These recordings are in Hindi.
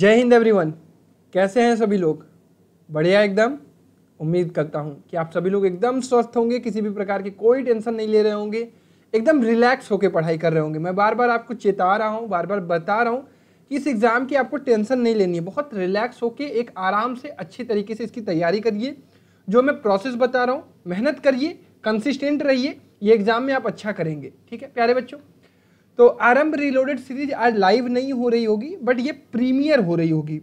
जय हिंद एवरीवन कैसे हैं सभी लोग बढ़िया एकदम उम्मीद करता हूं कि आप सभी लोग एकदम स्वस्थ होंगे किसी भी प्रकार की कोई टेंशन नहीं ले रहे होंगे एकदम रिलैक्स होकर पढ़ाई कर रहे होंगे मैं बार बार आपको चेता रहा हूं बार बार बता रहा हूं कि इस एग्ज़ाम की आपको टेंशन नहीं लेनी है बहुत रिलैक्स होकर एक आराम से अच्छी तरीके से इसकी तैयारी करिए जो मैं प्रोसेस बता रहा हूँ मेहनत करिए कंसिस्टेंट रहिए ये एग्ज़ाम में आप अच्छा करेंगे ठीक है प्यारे बच्चों तो आरंभ रिलोडेड सीरीज आज लाइव नहीं हो रही होगी बट ये प्रीमियर हो रही होगी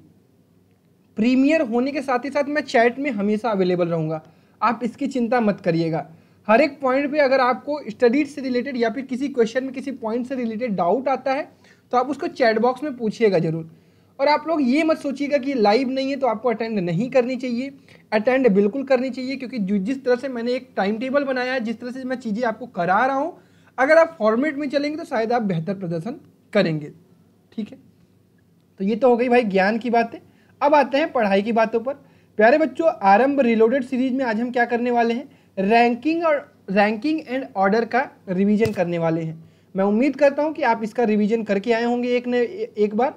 प्रीमियर होने के साथ ही साथ मैं चैट में हमेशा अवेलेबल रहूँगा आप इसकी चिंता मत करिएगा हर एक पॉइंट पे अगर आपको स्टडीज से रिलेटेड या फिर किसी क्वेश्चन में किसी पॉइंट से रिलेटेड डाउट आता है तो आप उसको चैट बॉक्स में पूछिएगा ज़रूर और आप लोग ये मत सोचिएगा कि लाइव नहीं है तो आपको अटेंड नहीं करनी चाहिए अटेंड बिल्कुल करनी चाहिए क्योंकि जिस तरह से मैंने एक टाइम टेबल बनाया है जिस तरह से मैं चीज़ें आपको करा रहा हूँ अगर आप फॉर्मेट में चलेंगे तो शायद आप बेहतर प्रदर्शन करेंगे ठीक है तो ये तो हो गई भाई ज्ञान की बातें अब आते हैं पढ़ाई की बातों पर प्यारे बच्चों आरंभ रिलोडेड सीरीज में आज हम क्या करने वाले हैं रैंकिंग और रैंकिंग एंड ऑर्डर का रिवीजन करने वाले हैं मैं उम्मीद करता हूँ कि आप इसका रिवीजन करके आए होंगे एक ने एक बार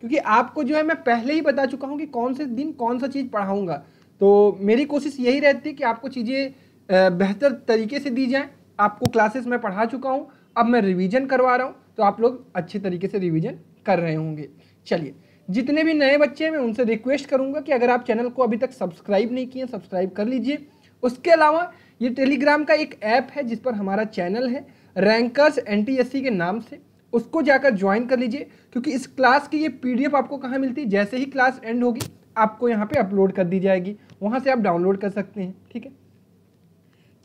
क्योंकि आपको जो है मैं पहले ही बता चुका हूँ कि कौन से दिन कौन सा चीज़ पढ़ाऊँगा तो मेरी कोशिश यही रहती है कि आपको चीज़ें बेहतर तरीके से दी जाएँ आपको क्लासेस में पढ़ा चुका हूँ अब मैं रिवीजन करवा रहा हूँ तो आप लोग अच्छे तरीके से रिवीजन कर रहे होंगे चलिए जितने भी नए बच्चे हैं मैं उनसे रिक्वेस्ट करूंगा कि अगर आप चैनल को अभी तक सब्सक्राइब नहीं किए सब्सक्राइब कर लीजिए उसके अलावा ये टेलीग्राम का एक ऐप है जिस पर हमारा चैनल है रैंकर्स एन के नाम से उसको जाकर ज्वाइन कर लीजिए क्योंकि इस क्लास की ये पीडीएफ आपको कहाँ मिलती है जैसे ही क्लास एंड होगी आपको यहाँ पर अपलोड कर दी जाएगी वहाँ से आप डाउनलोड कर सकते हैं ठीक है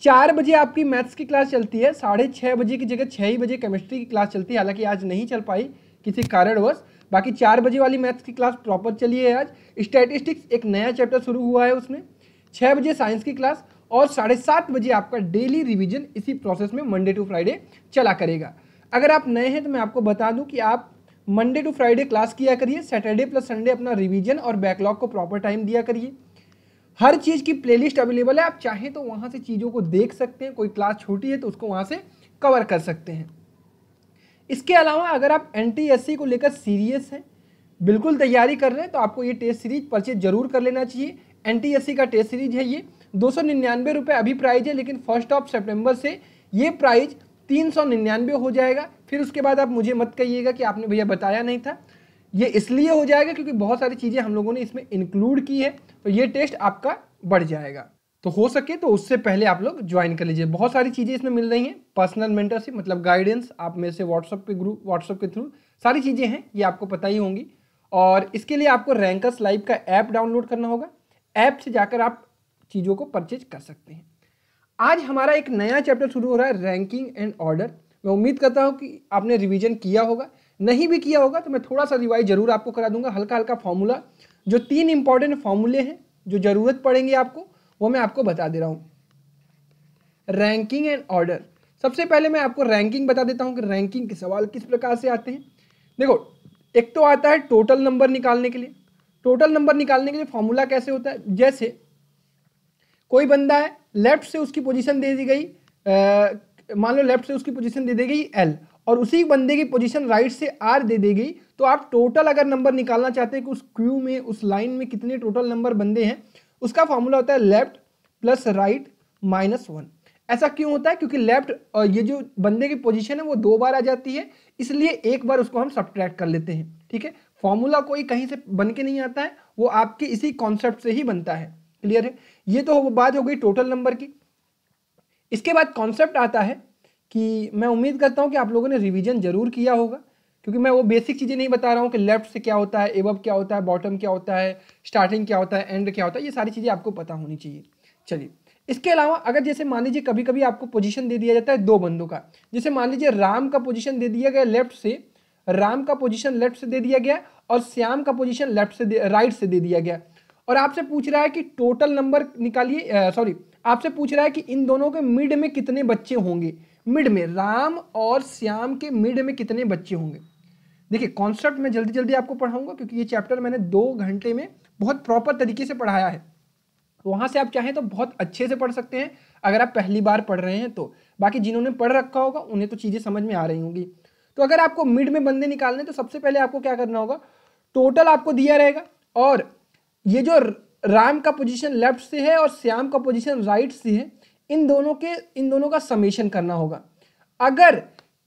चार बजे आपकी मैथ्स की क्लास चलती है साढ़े छः बजे की जगह छः ही बजे केमिस्ट्री की क्लास चलती है हालांकि आज नहीं चल पाई किसी कारणवश बाकी चार बजे वाली मैथ्स की क्लास प्रॉपर चली है आज स्टैटिस्टिक्स एक नया चैप्टर शुरू हुआ है उसमें छः बजे साइंस की क्लास और साढ़े सात बजे आपका डेली रिवीजन इसी प्रोसेस में मंडे टू फ्राइडे चला करेगा अगर आप नए हैं तो मैं आपको बता दूं कि आप मंडे टू फ्राइडे क्लास किया करिए सैटरडे प्लस संडे अपना रिवीजन और बैकलॉग को प्रॉपर टाइम दिया करिए हर चीज़ की प्लेलिस्ट अवेलेबल है आप चाहें तो वहाँ से चीज़ों को देख सकते हैं कोई क्लास छोटी है तो उसको वहाँ से कवर कर सकते हैं इसके अलावा अगर आप एन को लेकर सीरियस हैं बिल्कुल तैयारी कर रहे हैं तो आपको ये टेस्ट सीरीज परचेज जरूर कर लेना चाहिए एन का टेस्ट सीरीज है ये दो सौ निन्यानवे रुपये अभी प्राइज है लेकिन फर्स्ट ऑफ सेप्टेम्बर से ये प्राइज तीन सौ निन्यानवे हो जाएगा फिर उसके बाद आप मुझे मत कहिएगा कि आपने भैया बताया नहीं था ये इसलिए हो जाएगा क्योंकि बहुत सारी चीज़ें हम लोगों ने इसमें इंक्लूड की है तो ये टेस्ट आपका बढ़ जाएगा तो हो सके तो उससे पहले आप लोग ज्वाइन कर लीजिए बहुत सारी चीज़ें इसमें मिल रही हैं पर्सनल मेंटरशिप मतलब गाइडेंस आप में से व्हाट्सअप के ग्रुप व्हाट्सअप के थ्रू सारी चीज़ें हैं ये आपको पता ही होंगी और इसके लिए आपको रैंकर्स लाइव का ऐप डाउनलोड करना होगा ऐप से जाकर आप चीज़ों को परचेज कर सकते हैं आज हमारा एक नया चैप्टर शुरू हो रहा है रैंकिंग एंड ऑर्डर मैं उम्मीद करता हूँ कि आपने रिविज़न किया होगा नहीं भी किया होगा तो मैं थोड़ा सा रिवाइज जरूर आपको करा दूंगा हल्का हल्का फॉर्मूला जो तीन इंपॉर्टेंट फॉर्मूले हैं जो ज़रूरत पड़ेंगे आपको वो मैं आपको बता दे रहा हूँ रैंकिंग एंड ऑर्डर सबसे पहले मैं आपको रैंकिंग बता देता हूँ कि रैंकिंग के सवाल किस प्रकार से आते हैं देखो एक तो आता है टोटल नंबर निकालने के लिए टोटल नंबर निकालने के लिए फॉर्मूला कैसे होता है जैसे कोई बंदा है लेफ्ट से उसकी पोजीशन दे दी गई मान लो लेफ्ट से उसकी पोजीशन दे दी गई एल और उसी बंदे की पोजीशन राइट से आर दे देगी तो आप टोटल अगर नंबर निकालना चाहते हैं कि उस क्यू में उस लाइन में कितने टोटल नंबर बंदे हैं उसका फॉर्मूला होता है left plus right minus one ऐसा क्यों होता है क्योंकि लेफ्ट ये जो बंदे की पोजीशन है वो दो बार आ जाती है इसलिए एक बार उसको हम सब्ट्रैक्ट कर लेते हैं ठीक है फॉर्मूला कोई कहीं से बन के नहीं आता है वो आपके इसी कॉन्सेप्ट से ही बनता है क्लियर है ये तो बात हो गई टोटल नंबर की इसके बाद कॉन्सेप्ट आता है कि मैं उम्मीद करता हूँ कि आप लोगों ने रिवीजन जरूर किया होगा क्योंकि मैं वो बेसिक चीज़ें नहीं बता रहा हूँ कि लेफ्ट से क्या होता है एबब क्या होता है बॉटम क्या होता है स्टार्टिंग क्या होता है एंड क्या होता है ये सारी चीज़ें आपको पता होनी चाहिए चलिए इसके अलावा अगर जैसे मान लीजिए कभी कभी आपको पोजीशन दे दिया जाता है दो बंदों का जैसे मान लीजिए राम का पोजीशन दे दिया गया लेफ्ट से राम का पोजीशन लेफ्ट से दे दिया गया और श्याम का पोजीशन लेफ्ट से राइट से दे दिया गया और आपसे पूछ रहा है कि टोटल नंबर निकालिए सॉरी आपसे पूछ रहा है कि इन दोनों के मिड में कितने बच्चे होंगे मिड में राम और श्याम के मिड में कितने बच्चे होंगे देखिए कॉन्सेप्ट मैं जल्दी जल्दी आपको पढ़ाऊंगा क्योंकि ये चैप्टर मैंने दो घंटे में बहुत प्रॉपर तरीके से पढ़ाया है तो वहां से आप चाहें तो बहुत अच्छे से पढ़ सकते हैं अगर आप पहली बार पढ़ रहे हैं तो बाकी जिन्होंने पढ़ रखा होगा उन्हें तो चीज़ें समझ में आ रही होंगी तो अगर आपको मिड में बंदे निकालने तो सबसे पहले आपको क्या करना होगा टोटल आपको दिया रहेगा और ये जो राम का पोजीशन लेफ्ट से है और श्याम का पोजीशन राइट से है इन दोनों के इन दोनों का समेशन करना होगा अगर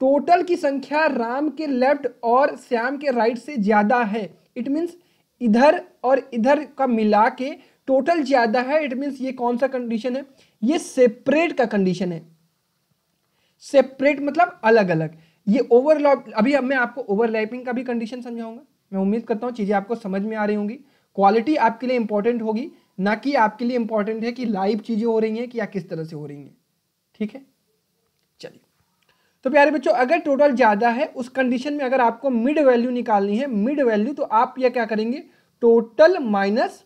टोटल की संख्या राम के लेफ्ट और श्याम के राइट से ज़्यादा है इट मीन्स इधर और इधर का मिला के टोटल ज़्यादा है इट मीन्स ये कौन सा कंडीशन है ये सेपरेट का कंडीशन है सेपरेट मतलब अलग अलग ये ओवरलॉप अभी अब मैं आपको ओवरलैपिंग का भी कंडीशन समझाऊंगा मैं उम्मीद करता हूँ चीज़ें आपको समझ में आ रही होंगी क्वालिटी आपके लिए इंपॉर्टेंट होगी ना कि आपके लिए इंपॉर्टेंट है कि लाइव चीज़ें हो रही हैं कि या किस तरह से हो रही हैं ठीक है चलिए तो प्यारे बच्चों अगर टोटल ज़्यादा है उस कंडीशन में अगर आपको मिड वैल्यू निकालनी है मिड वैल्यू तो आप यह क्या करेंगे टोटल माइनस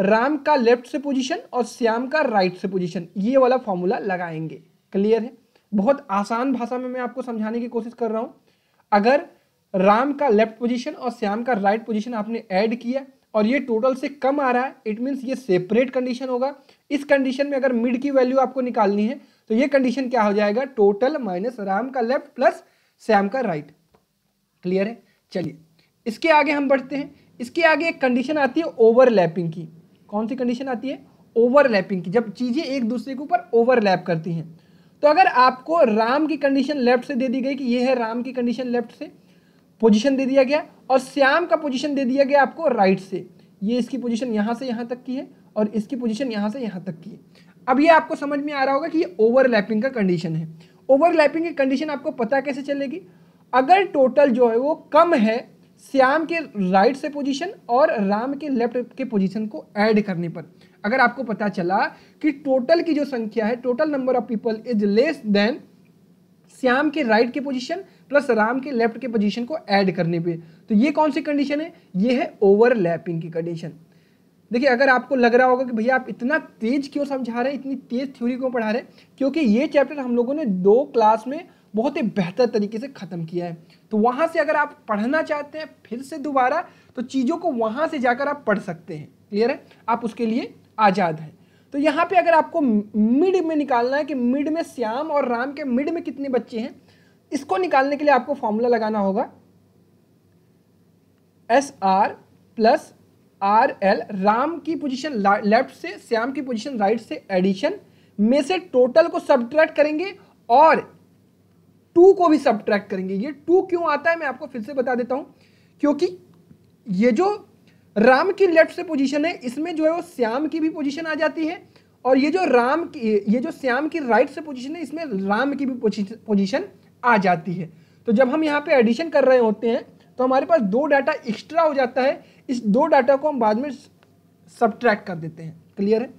राम का लेफ्ट से पोजीशन और श्याम का राइट से पोजीशन ये वाला फॉर्मूला लगाएंगे क्लियर है बहुत आसान भाषा में मैं आपको समझाने की कोशिश कर रहा हूं अगर राम का लेफ्ट पोजीशन और श्याम का राइट पोजीशन आपने ऐड किया और ये टोटल से कम आ रहा है इट मीन्स ये सेपरेट कंडीशन होगा इस कंडीशन में अगर मिड की वैल्यू आपको निकालनी है तो ये कंडीशन क्या हो जाएगा टोटल माइनस राम का लेफ्ट प्लस सैम का राइट क्लियर है चलिए इसके आगे हम बढ़ते हैं इसके आगे एक कंडीशन आती है ओवरलैपिंग की कौन सी कंडीशन आती है ओवरलैपिंग की जब चीज़ें एक दूसरे के ऊपर ओवरलैप करती हैं तो अगर आपको राम की कंडीशन लेफ्ट से दे दी गई कि ये है राम की कंडीशन लेफ्ट से पोजीशन दे दिया गया और श्याम का पोजीशन दे दिया गया आपको राइट से ये इसकी पोजीशन यहाँ से यहाँ तक की है और इसकी पोजीशन यहाँ से यहाँ तक की है अब ये आपको समझ में आ रहा होगा कि ये ओवरलैपिंग का कंडीशन है ओवरलैपिंग की कंडीशन आपको पता कैसे चलेगी अगर टोटल जो है वो कम है श्याम के राइट से पोजीशन और राम के लेफ्ट के पोजीशन को ऐड करने पर अगर आपको पता चला कि टोटल की जो संख्या है total number of people is less than Shyam के राइट के पोजीशन प्लस राम के लेफ्ट के पोजीशन को ऐड करने पे तो ये कौन सी कंडीशन है ये है ओवरलैपिंग की कंडीशन देखिए अगर आपको लग रहा होगा कि भैया आप इतना तेज क्यों समझा रहे हैं इतनी तेज थ्योरी क्यों पढ़ा रहे हैं क्योंकि ये चैप्टर हम लोगों ने दो क्लास में बहुत ही बेहतर तरीके से ख़त्म किया है तो वहां से अगर आप पढ़ना चाहते हैं फिर से दोबारा तो चीज़ों को वहां से जाकर आप पढ़ सकते हैं क्लियर है आप उसके लिए आज़ाद हैं तो यहाँ पे अगर आपको मिड में निकालना है कि मिड में श्याम और राम के मिड में कितने बच्चे हैं इसको निकालने के लिए आपको फॉर्मूला लगाना होगा S R plus R L Ram की पोजीशन लेफ्ट से श्याम की पोजीशन राइट से एडिशन में से टोटल को सब्ट्रैक्ट करेंगे और टू को भी सब्ट्रैक्ट करेंगे ये टू क्यों आता है मैं आपको फिर से बता देता हूं क्योंकि ये जो राम की लेफ्ट से पोजीशन है इसमें जो है वो श्याम की भी पोजीशन आ जाती है और ये जो राम की ये जो श्याम की राइट से पोजीशन है इसमें राम की भी पोजीशन आ जाती है तो जब हम यहाँ पे एडिशन कर रहे होते हैं तो हमारे पास दो डाटा एक्स्ट्रा हो जाता है इस दो डाटा को हम बाद में सब्ट्रैक्ट कर देते हैं क्लियर है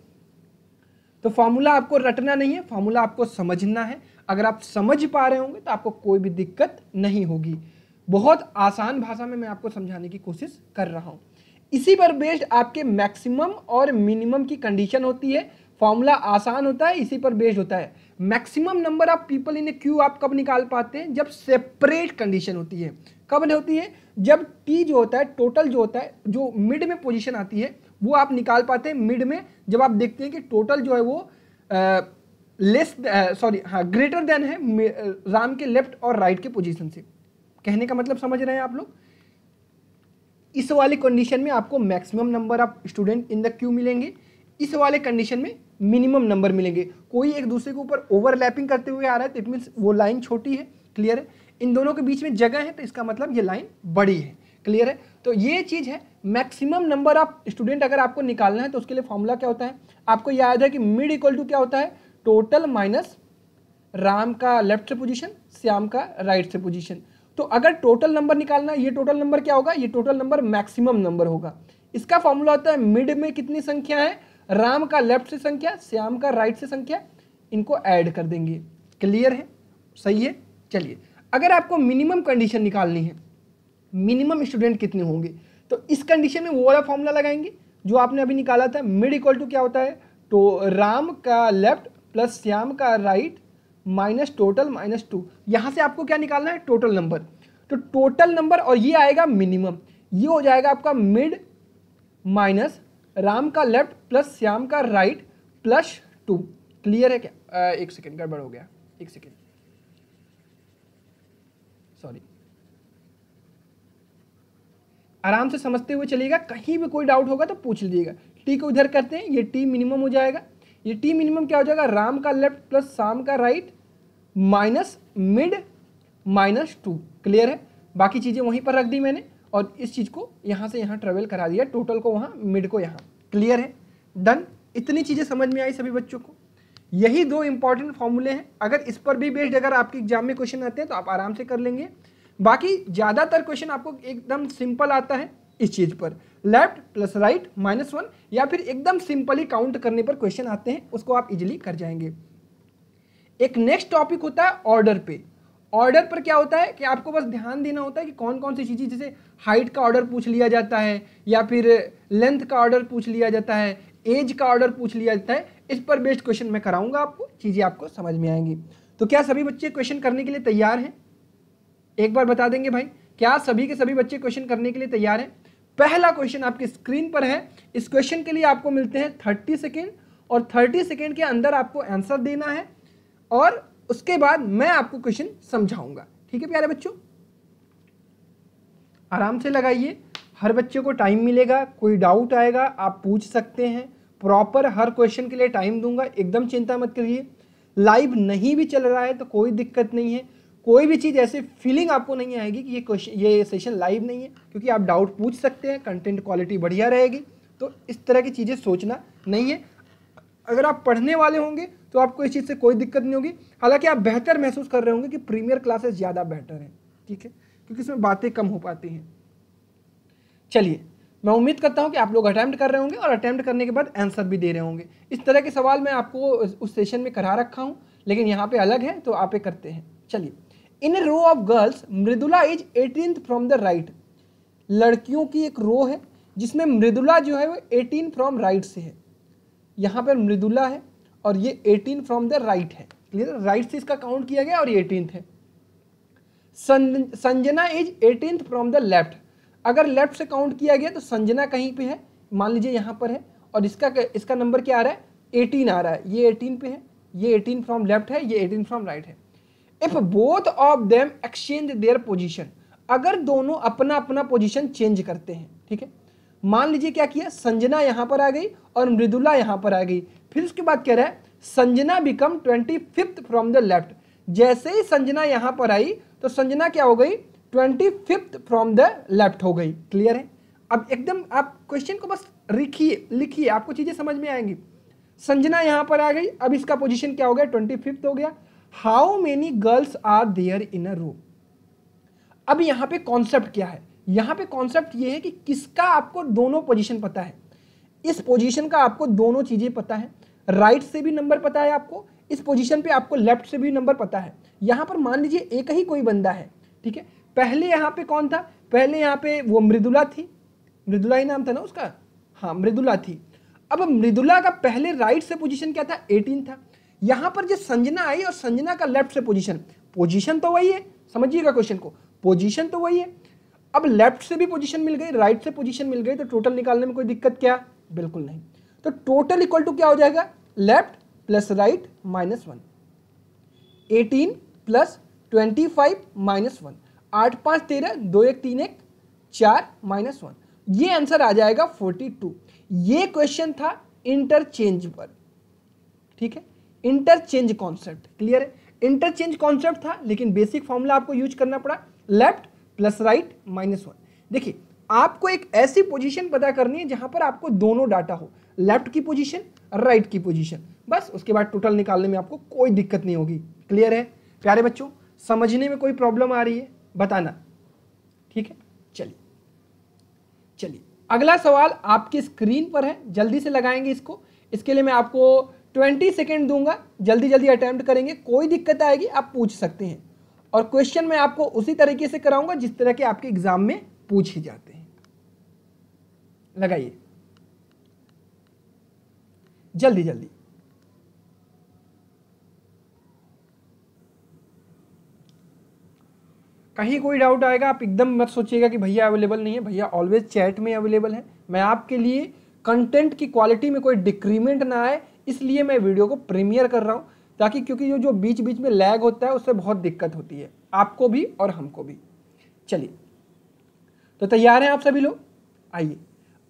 तो फार्मूला आपको रटना नहीं है फार्मूला आपको समझना है अगर आप समझ पा रहे होंगे तो आपको कोई भी दिक्कत नहीं होगी बहुत आसान भाषा में मैं आपको समझाने की कोशिश कर रहा हूँ इसी पर बेस्ड आपके मैक्सिमम और मिनिमम की कंडीशन होती है फॉर्मूला आसान होता है इसी पर बेस्ड होता है maximum number of people in a queue आप कब निकाल पाते हैं जब सेपरेट कंडीशन होती है कब होती है जब टी जो होता है टोटल जो होता है जो मिड में पोजीशन आती है वो आप निकाल पाते हैं मिड में जब आप देखते हैं कि टोटल जो है वो लेस सॉरी हाँ ग्रेटर देन है राम के लेफ्ट और राइट के पोजीशन से कहने का मतलब समझ रहे हैं आप लोग इस वाले कंडीशन में आपको maximum number of student in the queue मिलेंगे इस वाले कंडीशन में मिनिमम नंबर मिलेंगे कोई एक दूसरे के ऊपर ओवरलैपिंग करते हुए आ रहा है तो इट मीन्स वो लाइन छोटी है क्लियर है इन दोनों के बीच में जगह है तो इसका मतलब ये लाइन बड़ी है क्लियर है तो ये चीज़ है मैक्सिमम नंबर ऑफ स्टूडेंट अगर आपको निकालना है तो उसके लिए फॉर्मूला क्या होता है आपको याद है कि मिड इक्वल टू क्या होता है टोटल माइनस राम का लेफ्ट से पोजिशन श्याम का राइट से पोजिशन तो अगर टोटल नंबर निकालना ये टोटल नंबर क्या होगा ये टोटल नंबर मैक्सिमम नंबर होगा इसका फॉर्मूला होता है मिड में कितनी संख्या है राम का लेफ्ट से संख्या श्याम का राइट से संख्या इनको ऐड कर देंगे क्लियर है सही है चलिए अगर आपको मिनिमम कंडीशन निकालनी है मिनिमम स्टूडेंट कितने होंगे तो इस कंडीशन में वो वाला फॉर्मूला लगाएंगे जो आपने अभी निकाला था मिड इक्वल टू क्या होता है तो राम का लेफ्ट प्लस श्याम का right minus total minus two यहाँ से आपको क्या निकालना है टोटल नंबर तो टोटल नंबर और ये आएगा मिनिमम ये हो जाएगा आपका मिड माइनस राम का लेफ्ट प्लस श्याम का राइट प्लस टू क्लियर है क्या आ, एक सेकेंड गड़बड़ हो गया एक सेकेंड सॉरी आराम से समझते हुए चलिएगा कहीं भी कोई डाउट होगा तो पूछ लीजिएगा टी को इधर करते हैं ये टी मिनिमम हो जाएगा ये टी मिनिमम क्या हो जाएगा राम का लेफ्ट प्लस शाम का right minus mid minus two clear है बाकी चीज़ें वहीं पर रख दी मैंने और इस चीज़ को यहाँ से यहाँ ट्रेवल करा दिया टोटल को वहाँ मिड को यहाँ क्लियर है डन इतनी चीज़ें समझ में आई सभी बच्चों को यही दो इंपॉर्टेंट फॉर्मूले हैं अगर इस पर भी बेस्ड अगर आपके एग्जाम में क्वेश्चन आते हैं तो आप आराम से कर लेंगे बाकी ज़्यादातर क्वेश्चन आपको एकदम सिंपल आता है इस चीज़ पर left plus right minus one या फिर एकदम सिंपली काउंट करने पर क्वेश्चन आते हैं उसको आप इजिली कर जाएंगे एक नेक्स्ट टॉपिक होता है ऑर्डर पे ऑर्डर पर क्या होता है कि आपको बस ध्यान देना होता है कि कौन कौन सी चीज़ें जैसे हाइट का ऑर्डर पूछ लिया जाता है या फिर लेंथ का ऑर्डर पूछ लिया जाता है एज का ऑर्डर पूछ लिया जाता है इस पर बेस्ड क्वेश्चन मैं कराऊंगा आपको चीज़ें आपको समझ में आएंगी तो क्या सभी बच्चे क्वेश्चन करने के लिए तैयार हैं एक बार बता देंगे भाई क्या सभी के सभी बच्चे क्वेश्चन करने के लिए तैयार हैं पहला क्वेश्चन आपकी स्क्रीन पर है इस क्वेश्चन के लिए आपको मिलते हैं थर्टी सेकेंड और थर्टी सेकेंड के अंदर आपको आंसर देना है और उसके बाद मैं आपको क्वेश्चन समझाऊंगा ठीक है प्यारे बच्चों आराम से लगाइए हर बच्चे को टाइम मिलेगा कोई डाउट आएगा आप पूछ सकते हैं प्रॉपर हर क्वेश्चन के लिए टाइम दूंगा एकदम चिंता मत करिए लाइव नहीं भी चल रहा है तो कोई दिक्कत नहीं है कोई भी चीज़ ऐसे फीलिंग आपको नहीं आएगी कि ये क्वेश्चन ये सेशन लाइव नहीं है क्योंकि आप डाउट पूछ सकते हैं कंटेंट क्वालिटी बढ़िया रहेगी तो इस तरह की चीज़ें सोचना नहीं है अगर आप पढ़ने वाले होंगे तो आपको इस चीज़ से कोई दिक्कत नहीं होगी हालांकि आप बेहतर महसूस कर रहे होंगे कि प्रीमियर क्लासेस ज़्यादा बेहतर हैं ठीक है क्योंकि इसमें बातें कम हो पाती हैं चलिए मैं उम्मीद करता हूँ कि आप लोग अटैम्प्ट कर रहे होंगे और अटैम्प्ट करने के बाद आंसर भी दे रहे होंगे इस तरह के सवाल मैं आपको उस सेशन में करा रखा हूँ लेकिन यहाँ पे अलग है तो आप ये करते हैं चलिए in row of girls Mridula is eighteen from the right लड़कियों की एक रो है जिसमें मृदुला जो है वो एटीन फ्रॉम राइट से है यहाँ पर मृदुला है और ये एटीन फ्रॉम द राइट है क्लियर राइट से इसका काउंट किया गया और ये एटीन है Sanjana is eighteen from the left अगर लेफ्ट से काउंट किया गया तो संजना कहीं पे है मान लीजिए यहाँ पर है और इसका इसका नंबर क्या आ रहा है एटीन आ रहा है ये एटीन पे है ये एटीन फ्रॉम लेफ्ट है ये एटीन फ्रॉम राइट है if both of them exchange their position अगर दोनों अपना अपना पोजिशन चेंज करते हैं ठीक है मान लीजिए क्या किया संजना यहां पर आ गई और मृदुला यहां पर आ गई फिर उसके बाद कह रहा है Sanjana become twenty fifth from the left जैसे ही संजना यहां पर आई तो संजना क्या हो गई twenty fifth from the left हो गई क्लियर है अब एकदम आप क्वेश्चन को बस लिखिए लिखिए आपको चीज़ें समझ में आएंगी संजना यहां पर आ गई अब इसका पोजिशन क्या हो गया ट्वेंटी फिफ्थ हो गया how many girls are there in a row अब यहां पर कॉन्सेप्ट क्या है यहाँ पे कॉन्सेप्ट ये है कि किसका आपको दोनों पोजीशन पता है इस पोजीशन का आपको दोनों चीज़ें पता है राइट right से भी नंबर पता है आपको इस पोजीशन पे आपको लेफ्ट से भी नंबर पता है यहाँ पर मान लीजिए एक ही कोई बंदा है ठीक है पहले यहाँ पे कौन था पहले यहाँ पे वो मृदुला थी मृदुला ही नाम था ना उसका हाँ मृदुला थी अब मृदुला का पहले राइट से पोजिशन क्या था एटीन था यहाँ पर जो संजना आई और संजना का लेफ्ट से पोजिशन पोजिशन तो वही है समझिएगा क्वेश्चन को पोजिशन तो वही है अब लेफ्ट से भी पोजीशन मिल गई राइट से पोजीशन मिल गई तो टोटल निकालने में कोई दिक्कत क्या बिल्कुल नहीं तो टोटल इक्वल टू क्या हो जाएगा left plus right minus one eighteen plus twenty five minus one आठ पाँच तेरह दो एक तीन एक चार माइनस वन ये आंसर आ जाएगा फोर्टी टू ये क्वेश्चन था इंटरचेंज पर ठीक है इंटरचेंज कॉन्सेप्ट क्लियर है इंटरचेंज कॉन्सेप्ट था लेकिन बेसिक फॉर्मूला आपको यूज करना पड़ा left plus right minus one देखिए आपको एक ऐसी पोजीशन पता करनी है जहां पर आपको दोनों डाटा हो लेफ्ट की पोजीशन राइट की पोजीशन बस उसके बाद टोटल निकालने में आपको कोई दिक्कत नहीं होगी क्लियर है प्यारे बच्चों समझने में कोई प्रॉब्लम आ रही है बताना ठीक है चलिए चलिए अगला सवाल आपकी स्क्रीन पर है जल्दी से लगाएंगे इसको इसके लिए मैं आपको ट्वेंटी सेकेंड दूंगा जल्दी जल्दी अटैम्प्ट करेंगे कोई दिक्कत आएगी आप पूछ सकते हैं और क्वेश्चन मैं आपको उसी तरीके से कराऊंगा जिस तरह के आपके एग्जाम में पूछे जाते हैं लगाइए जल्दी जल्दी कहीं कोई डाउट आएगा आप एकदम मत सोचिएगा कि भैया अवेलेबल नहीं है भैया ऑलवेज चैट में अवेलेबल है मैं आपके लिए कंटेंट की क्वालिटी में कोई डिक्रीमेंट ना आए इसलिए मैं वीडियो को प्रीमियर कर रहा हूँ ताकि क्योंकि जो जो बीच बीच में लैग होता है उससे बहुत दिक्कत होती है आपको भी और हमको भी चलिए तो तैयार हैं आप सभी लोग आइए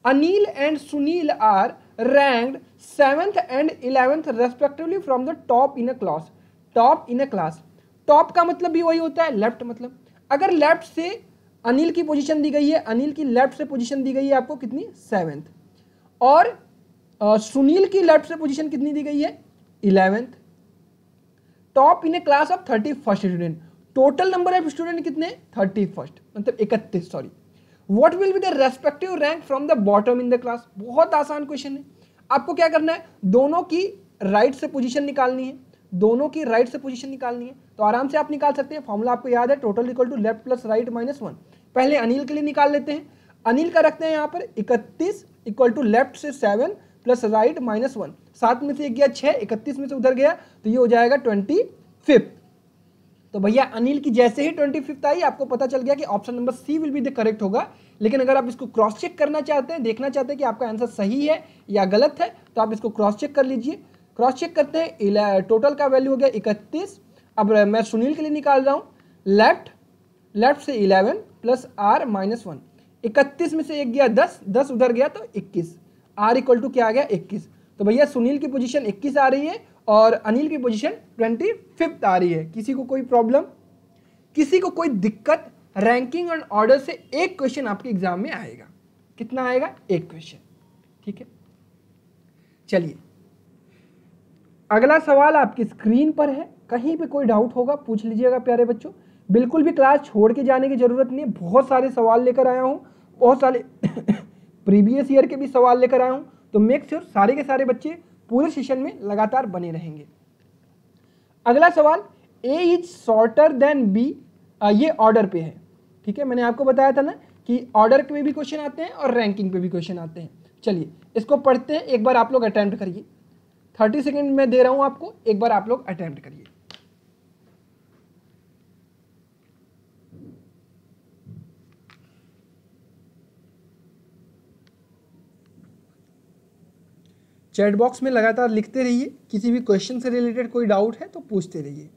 Anil and Sunil are ranked seventh and eleventh respectively from the top in a class top in a class top का मतलब भी वही होता है लेफ्ट मतलब अगर लेफ्ट से अनिल की पोजीशन दी गई है अनिल की लेफ्ट से पोजीशन दी गई है आपको कितनी सेवेंथ और आ, सुनील की लेफ्ट से पोजीशन कितनी दी गई है eleventh top in a class of thirty first student total number of student कितने थर्टी फर्स्ट मतलब इकतीस sorry what will be the respective rank from the bottom in the class बहुत आसान क्वेश्चन है आपको क्या करना है दोनों की राइट right से पोजिशन निकालनी है दोनों की राइट right से पोजिशन निकालनी है तो आराम से आप निकाल सकते हैं फॉर्मूला आपको याद है total equal to left plus right minus one पहले अनिल के लिए निकाल लेते हैं अनिल का रखते हैं यहाँ पर इकतीस इक्वल टू लेफ्ट से seven plus right minus one सात में से एक गया छः इकतीस में से उधर गया तो ये हो जाएगा ट्वेंटी फिफ्थ तो भैया अनिल की जैसे ही ट्वेंटी फिफ्थ आई आपको पता चल गया कि option number C will be the correct होगा लेकिन अगर आप इसको क्रॉस चेक करना चाहते हैं देखना चाहते हैं कि आपका आंसर सही है या गलत है तो आप इसको क्रॉस चेक कर लीजिए क्रॉस चेक करते हैं टोटल का वैल्यू हो गया इकतीस अब मैं सुनील के लिए निकाल रहा हूँ लेफ्ट लेफ्ट से eleven plus R minus one इकतीस में से एक गया दस दस उधर गया तो इक्कीस आर इक्वल टू क्या आ गया इक्कीस तो भैया सुनील की पोजीशन 21 आ रही है और अनिल की पोजीशन 25 आ रही है किसी को कोई प्रॉब्लम किसी को कोई दिक्कत रैंकिंग एंड ऑर्डर से एक क्वेश्चन आपके एग्जाम में आएगा कितना आएगा एक क्वेश्चन ठीक है चलिए अगला सवाल आपकी स्क्रीन पर है कहीं पे कोई डाउट होगा पूछ लीजिएगा प्यारे बच्चों बिल्कुल भी क्लास छोड़ के जाने की ज़रूरत नहीं है बहुत सारे सवाल लेकर आया हूँ बहुत सारे प्रीवियस ईयर के भी सवाल लेकर आया हूँ तो मेक श्योर सारे के सारे बच्चे पूरे सेशन में लगातार बने रहेंगे अगला सवाल A is shorter than B ये ऑर्डर पे है ठीक है मैंने आपको बताया था ना कि ऑर्डर पे भी क्वेश्चन आते हैं और रैंकिंग पे भी क्वेश्चन आते हैं चलिए इसको पढ़ते हैं एक बार आप लोग अटैम्प्ट करिए थर्टी सेकेंड में दे रहा हूँ आपको एक बार आप लोग अटैम्प्ट करिए चैट बॉक्स में लगातार लिखते रहिए किसी भी क्वेश्चन से रिलेटेड कोई डाउट है तो पूछते रहिए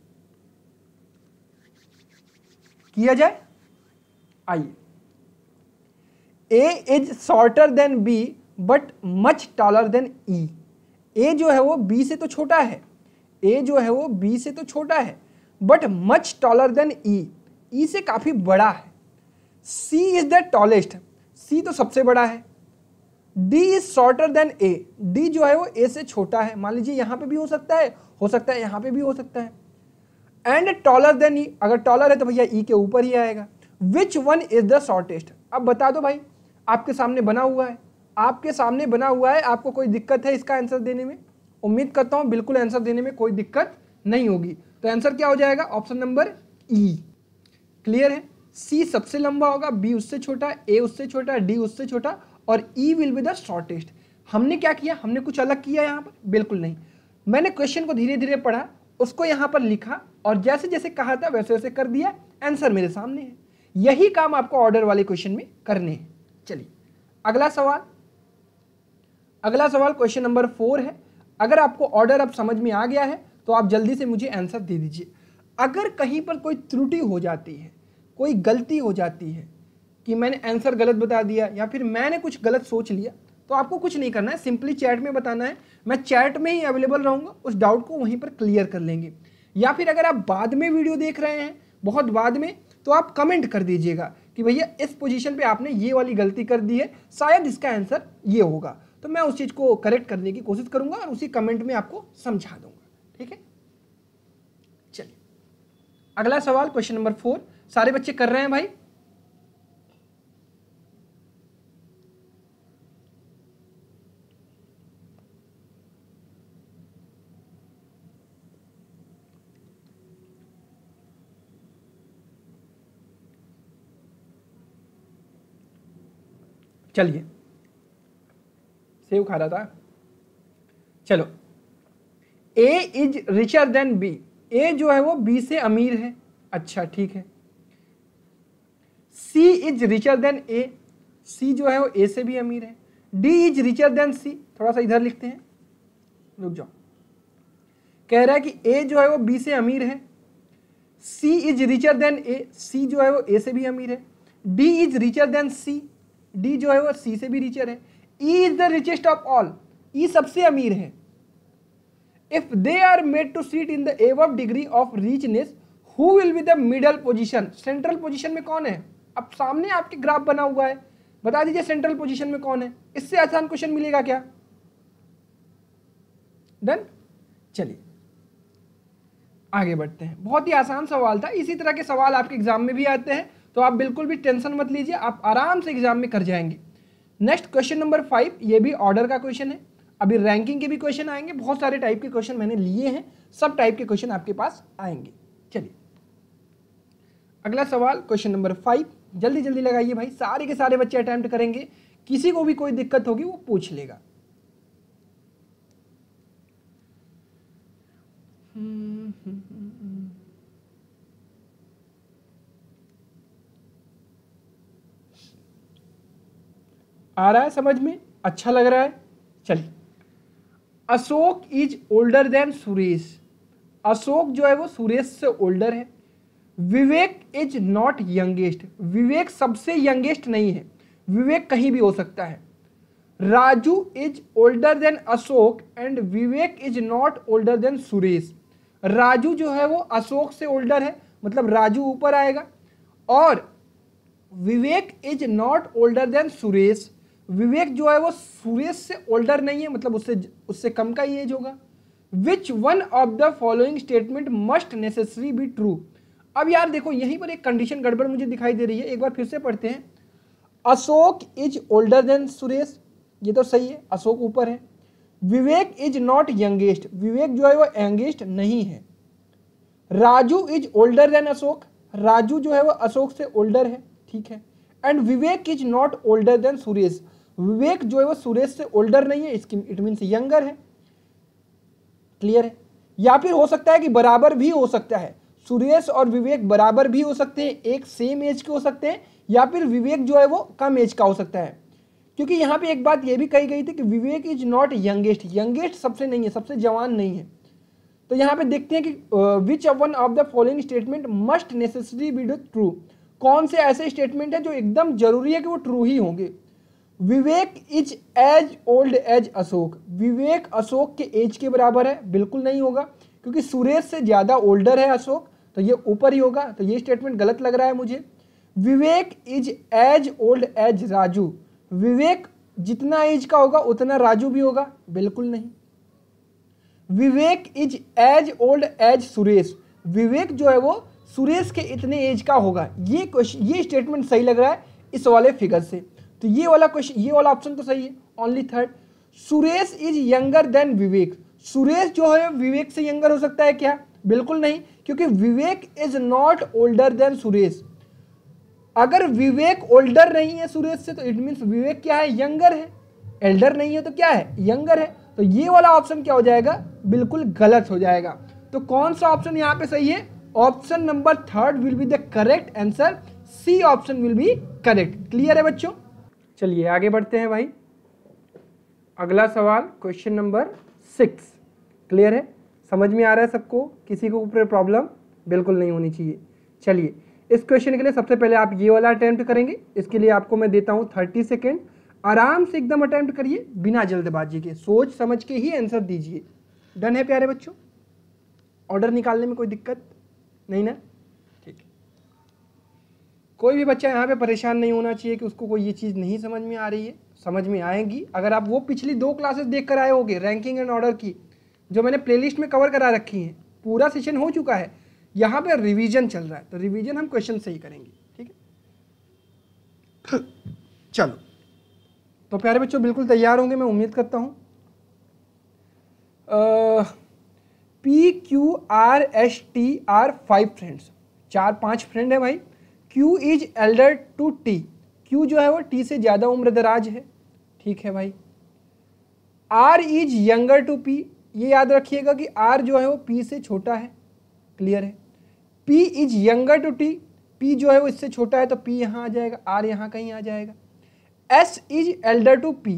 किया जाए आइए A is shorter than B but much taller than E A जो है वो बी से तो छोटा है ए जो है वो बी से तो छोटा है but much taller than E E से काफ़ी बड़ा है C is the tallest C तो सबसे बड़ा है D is shorter than A D जो है वो ए से छोटा है मान लीजिए यहाँ पे भी हो सकता है हो सकता है यहाँ पे भी हो सकता है एंड टॉलर देन ई अगर टॉलर है तो भैया ई e के ऊपर ही आएगा which one is the shortest अब बता दो भाई आपके सामने बना हुआ है आपके सामने बना हुआ है आपको कोई दिक्कत है इसका आंसर देने में उम्मीद करता हूँ बिल्कुल आंसर देने में कोई दिक्कत नहीं होगी तो आंसर क्या हो जाएगा ऑप्शन नंबर ई क्लियर है सी सबसे लंबा होगा बी उससे छोटा ए उससे छोटा डी उससे छोटा और E will be the shortest हमने क्या किया हमने कुछ अलग किया यहाँ पर बिल्कुल नहीं मैंने क्वेश्चन को धीरे धीरे पढ़ा उसको यहाँ पर लिखा और जैसे जैसे कहा था वैसे वैसे कर दिया आंसर मेरे सामने है यही काम आपको ऑर्डर वाले क्वेश्चन में करने हैं चलिए अगला सवाल अगला सवाल क्वेश्चन नंबर फोर है अगर आपको ऑर्डर अब समझ में आ गया है तो आप जल्दी से मुझे आंसर दे दीजिए अगर कहीं पर कोई त्रुटि हो जाती है कोई गलती हो जाती है कि मैंने आंसर गलत बता दिया या फिर मैंने कुछ गलत सोच लिया तो आपको कुछ नहीं करना है सिंपली चैट में बताना है मैं चैट में ही अवेलेबल रहूँगा उस डाउट को वहीं पर क्लियर कर लेंगे या फिर अगर आप बाद में वीडियो देख रहे हैं बहुत बाद में तो आप कमेंट कर दीजिएगा कि भैया इस पोजीशन पे आपने ये वाली गलती कर दी है शायद इसका आंसर ये होगा तो मैं उस चीज़ को करेक्ट करने की कोशिश करूँगा और उसी कमेंट में आपको समझा दूंगा ठीक है चलिए अगला सवाल क्वेश्चन नंबर फोर सारे बच्चे कर रहे हैं भाई चलिए सेव खा रहा था चलो A is richer than B A जो है वो बी से अमीर है अच्छा ठीक है C is richer than A C जो है वो ए से भी अमीर है D is richer than C थोड़ा सा इधर लिखते हैं रुक जाओ कह रहा है कि ए जो है वो बी से अमीर है C is richer than A C जो है वो ए से भी अमीर है D is richer than C D जो है वो सी से भी रिचर है E is the richest of all E सबसे अमीर है if they are made to sit in the एव degree of richness who will be the middle position central position में कौन है अब सामने आपके ग्राफ बना हुआ है बता दीजिए सेंट्रल पोजिशन में कौन है इससे आसान क्वेश्चन मिलेगा क्या डन चलिए आगे बढ़ते हैं बहुत ही आसान सवाल था इसी तरह के सवाल आपके एग्जाम में भी आते हैं तो आप बिल्कुल भी टेंशन मत लीजिए आप आराम से एग्जाम में कर जाएंगे नेक्स्ट क्वेश्चन नंबर फाइव ये भी ऑर्डर का क्वेश्चन है अभी रैंकिंग के भी क्वेश्चन आएंगे बहुत सारे टाइप के क्वेश्चन मैंने लिए हैं सब टाइप के क्वेश्चन आपके पास आएंगे चलिए अगला सवाल क्वेश्चन नंबर फाइव जल्दी जल्दी लगाइए भाई सारे के सारे बच्चे अटैम्प्ट करेंगे किसी को भी कोई दिक्कत होगी वो पूछ लेगा हम्म, हम्म। आ रहा है समझ में अच्छा लग रहा है चलिए Ashok is older than Suresh Ashok जो है वो सुरेश से ओल्डर है Vivek is not youngest Vivek सबसे यंगेस्ट नहीं है विवेक कहीं भी हो सकता है Raju is older than Ashok and Vivek is not older than Suresh Raju जो है वो अशोक से ओल्डर है मतलब राजू ऊपर आएगा और Vivek is not older than Suresh Vivek जो है वो सुरेश से ओल्डर नहीं है मतलब उससे उससे कम का ही एज होगा which one of the following statement must necessary be true अब यार देखो यहीं पर एक कंडीशन गड़बड़ मुझे दिखाई दे रही है एक बार फिर से पढ़ते हैं Ashok is older than Suresh ये तो सही है अशोक ऊपर है Vivek is not youngest Vivek जो है वो यंगेस्ट नहीं है Raju is older than Ashok Raju जो है वो अशोक से ओल्डर है ठीक है and Vivek is not older than Suresh Vivek जो है वो सुरेश से ओल्डर नहीं है इसकी इट मीन्स यंगर है क्लियर है या फिर हो सकता है कि बराबर भी हो सकता है सुरेश और विवेक बराबर भी हो सकते हैं एक सेम एज के हो सकते हैं या फिर विवेक जो है वो कम एज का हो सकता है क्योंकि यहाँ पे एक बात ये भी कही गई थी कि Vivek is not youngest youngest सबसे नहीं है सबसे जवान नहीं है तो यहाँ पे देखते हैं कि which one of the following statement must necessary be true कौन से ऐसे स्टेटमेंट हैं जो एकदम जरूरी है कि वो ट्रू ही होंगे Vivek is as old as Ashok Vivek Ashok के एज के बराबर है बिल्कुल नहीं होगा क्योंकि सुरेश से ज़्यादा ओल्डर है अशोक तो ये ऊपर ही होगा तो ये स्टेटमेंट गलत लग रहा है मुझे Vivek is as old as Raju Vivek जितना एज का होगा उतना राजू भी होगा बिल्कुल नहीं Vivek is as old as Suresh Vivek जो है वो सुरेश के इतने एज का होगा ये क्वेश्चन ये स्टेटमेंट सही लग रहा है इस वाले फिगर से तो ये वाला क्वेश्चन ये वाला ऑप्शन तो सही है only third Suresh is younger than Vivek Suresh जो है विवेक से यंगर हो सकता है क्या बिल्कुल नहीं क्योंकि Vivek is not older than Suresh अगर विवेक ओल्डर नहीं है सुरेश से तो इट मीन्स विवेक क्या है यंगर है एल्डर नहीं है तो क्या है यंगर है तो ये वाला ऑप्शन क्या हो जाएगा बिल्कुल गलत हो जाएगा तो कौन सा ऑप्शन यहाँ पे सही है option number third will be the correct answer C option will be correct clear है बच्चों चलिए आगे बढ़ते हैं भाई अगला सवाल क्वेश्चन नंबर सिक्स क्लियर है समझ में आ रहा है सबको किसी को ऊपर प्रॉब्लम बिल्कुल नहीं होनी चाहिए चलिए इस क्वेश्चन के लिए सबसे पहले आप ये वाला अटैम्प्ट करेंगे इसके लिए आपको मैं देता हूँ थर्टी सेकेंड आराम से एकदम अटैम्प्ट करिए बिना जल्दबाजी के सोच समझ के ही आंसर दीजिए डन है प्यारे बच्चों ऑर्डर निकालने में कोई दिक्कत नहीं ना कोई भी बच्चा यहाँ पे परेशान नहीं होना चाहिए कि उसको कोई ये चीज़ नहीं समझ में आ रही है समझ में आएंगी अगर आप वो पिछली दो क्लासेस देख कर आए होगे रैंकिंग एंड ऑर्डर की जो मैंने प्लेलिस्ट में कवर करा रखी हैं पूरा सेशन हो चुका है यहाँ पे रिवीजन चल रहा है तो रिवीजन हम क्वेश्चन से ही करेंगे ठीक है चलो तो प्यारे बच्चों बिल्कुल तैयार होंगे मैं उम्मीद करता हूँ P Q R S T are five friends चार पांच फ्रेंड है भाई Q is elder to T Q जो है वो टी से ज़्यादा उम्र दराज है ठीक है भाई R is younger to P ये याद रखिएगा कि आर जो है वो पी से छोटा है क्लियर है P is younger to T P जो है वो इससे छोटा है तो पी यहाँ आ जाएगा आर यहाँ कहीं आ जाएगा S is elder to P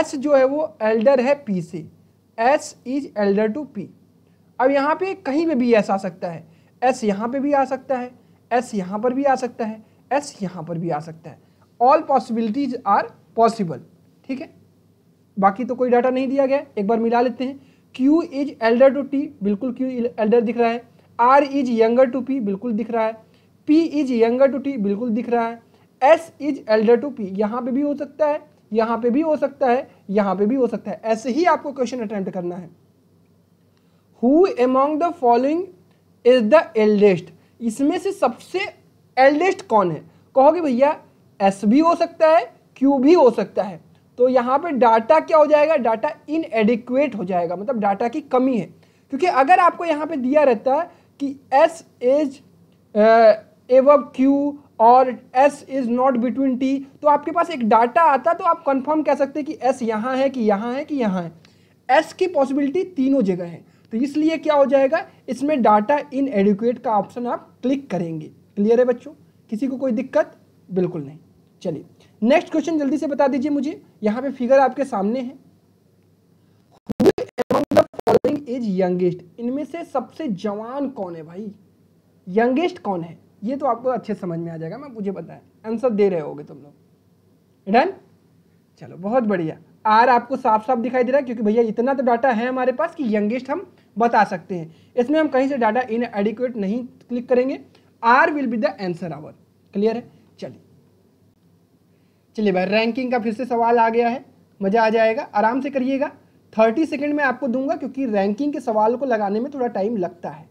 S जो है वो एल्डर है पी से S is elder to P अब यहाँ पे कहीं पे भी एस आ सकता है एस यहाँ पे भी आ सकता है एस यहाँ पर भी आ सकता है एस यहाँ पर भी आ सकता है ऑल पॉसिबिलिटीज आर पॉसिबल ठीक है बाकी तो कोई डाटा नहीं दिया गया एक बार मिला लेते हैं Q is elder to T बिल्कुल क्यू एल्डर दिख रहा है R is younger to P बिल्कुल दिख रहा है P is younger to T बिल्कुल दिख रहा है S is elder to P यहाँ पे भी हो सकता है यहाँ पे भी हो सकता है यहाँ पे भी हो सकता है ऐसे ही आपको क्वेश्चन अटेम्प्ट करना है who among the following is the eldest इसमें से सबसे एल्डेस्ट कौन है कहोगे भैया एस भी हो सकता है क्यू भी हो सकता है तो यहाँ पे डाटा क्या हो जाएगा डाटा इनएडिक्वेट हो जाएगा मतलब डाटा की कमी है क्योंकि अगर आपको यहाँ पे दिया रहता है कि एस इज एव क्यू और S is not between T तो आपके पास एक डाटा आता तो आप कंफर्म कह सकते हैं कि एस यहाँ है कि यहाँ है कि यहाँ है एस की पॉसिबिलिटी तीनों जगह है तो इसलिए क्या हो जाएगा इसमें डाटा इन एडुकेट का ऑप्शन आप क्लिक करेंगे क्लियर है बच्चों किसी को कोई दिक्कत बिल्कुल नहीं चलिए नेक्स्ट क्वेश्चन जल्दी से बता दीजिए मुझे यहाँ पे फिगर आपके सामने है फॉलोइंग यंगेस्ट इनमें से सबसे जवान कौन है भाई यंगेस्ट कौन है ये तो आपको अच्छे समझ में आ जाएगा मैं मुझे बताया आंसर दे रहे होगे तुम लोग डन चलो बहुत बढ़िया आर आपको साफ साफ दिखाई दे रहा है क्योंकि भैया इतना तो डाटा है हमारे पास कि यंगेस्ट हम बता सकते हैं इसमें हम कहीं से डाटा इन एडिक्वेट नहीं क्लिक करेंगे R will be the answer our clear है चलिए चलिए भाई रैंकिंग का फिर से सवाल आ गया है मज़ा आ जाएगा आराम से करिएगा थर्टी सेकेंड में आपको दूंगा क्योंकि रैंकिंग के सवाल को लगाने में थोड़ा टाइम लगता है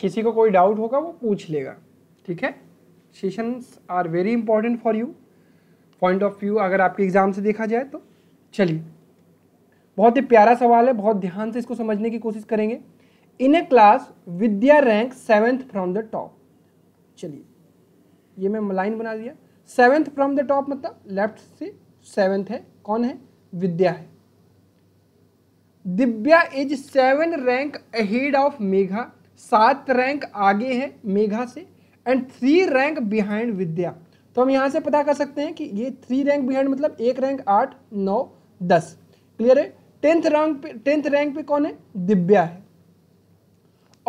किसी को कोई डाउट होगा वो पूछ लेगा ठीक है sessions are very important for you point of view अगर आपके एग्ज़ाम से देखा जाए तो चलिए बहुत ही प्यारा सवाल है बहुत ध्यान से इसको समझने की कोशिश करेंगे in a class Vidya rank seventh from the top चलिए ये मैं लाइन बना दिया सेवेंथ फ्रॉम द टॉप मतलब लेफ्ट से सेवेंथ है कौन है विद्या है Divya is seven rank ahead of Megha सात रैंक आगे है मेघा से and three rank behind Vidya तो हम यहाँ से पता कर सकते हैं कि ये थ्री रैंक बिहाइंड मतलब एक रैंक आठ नौ दस क्लियर है टेंथ रैंक पे टेंथ रैंक पे कौन है दिव्या है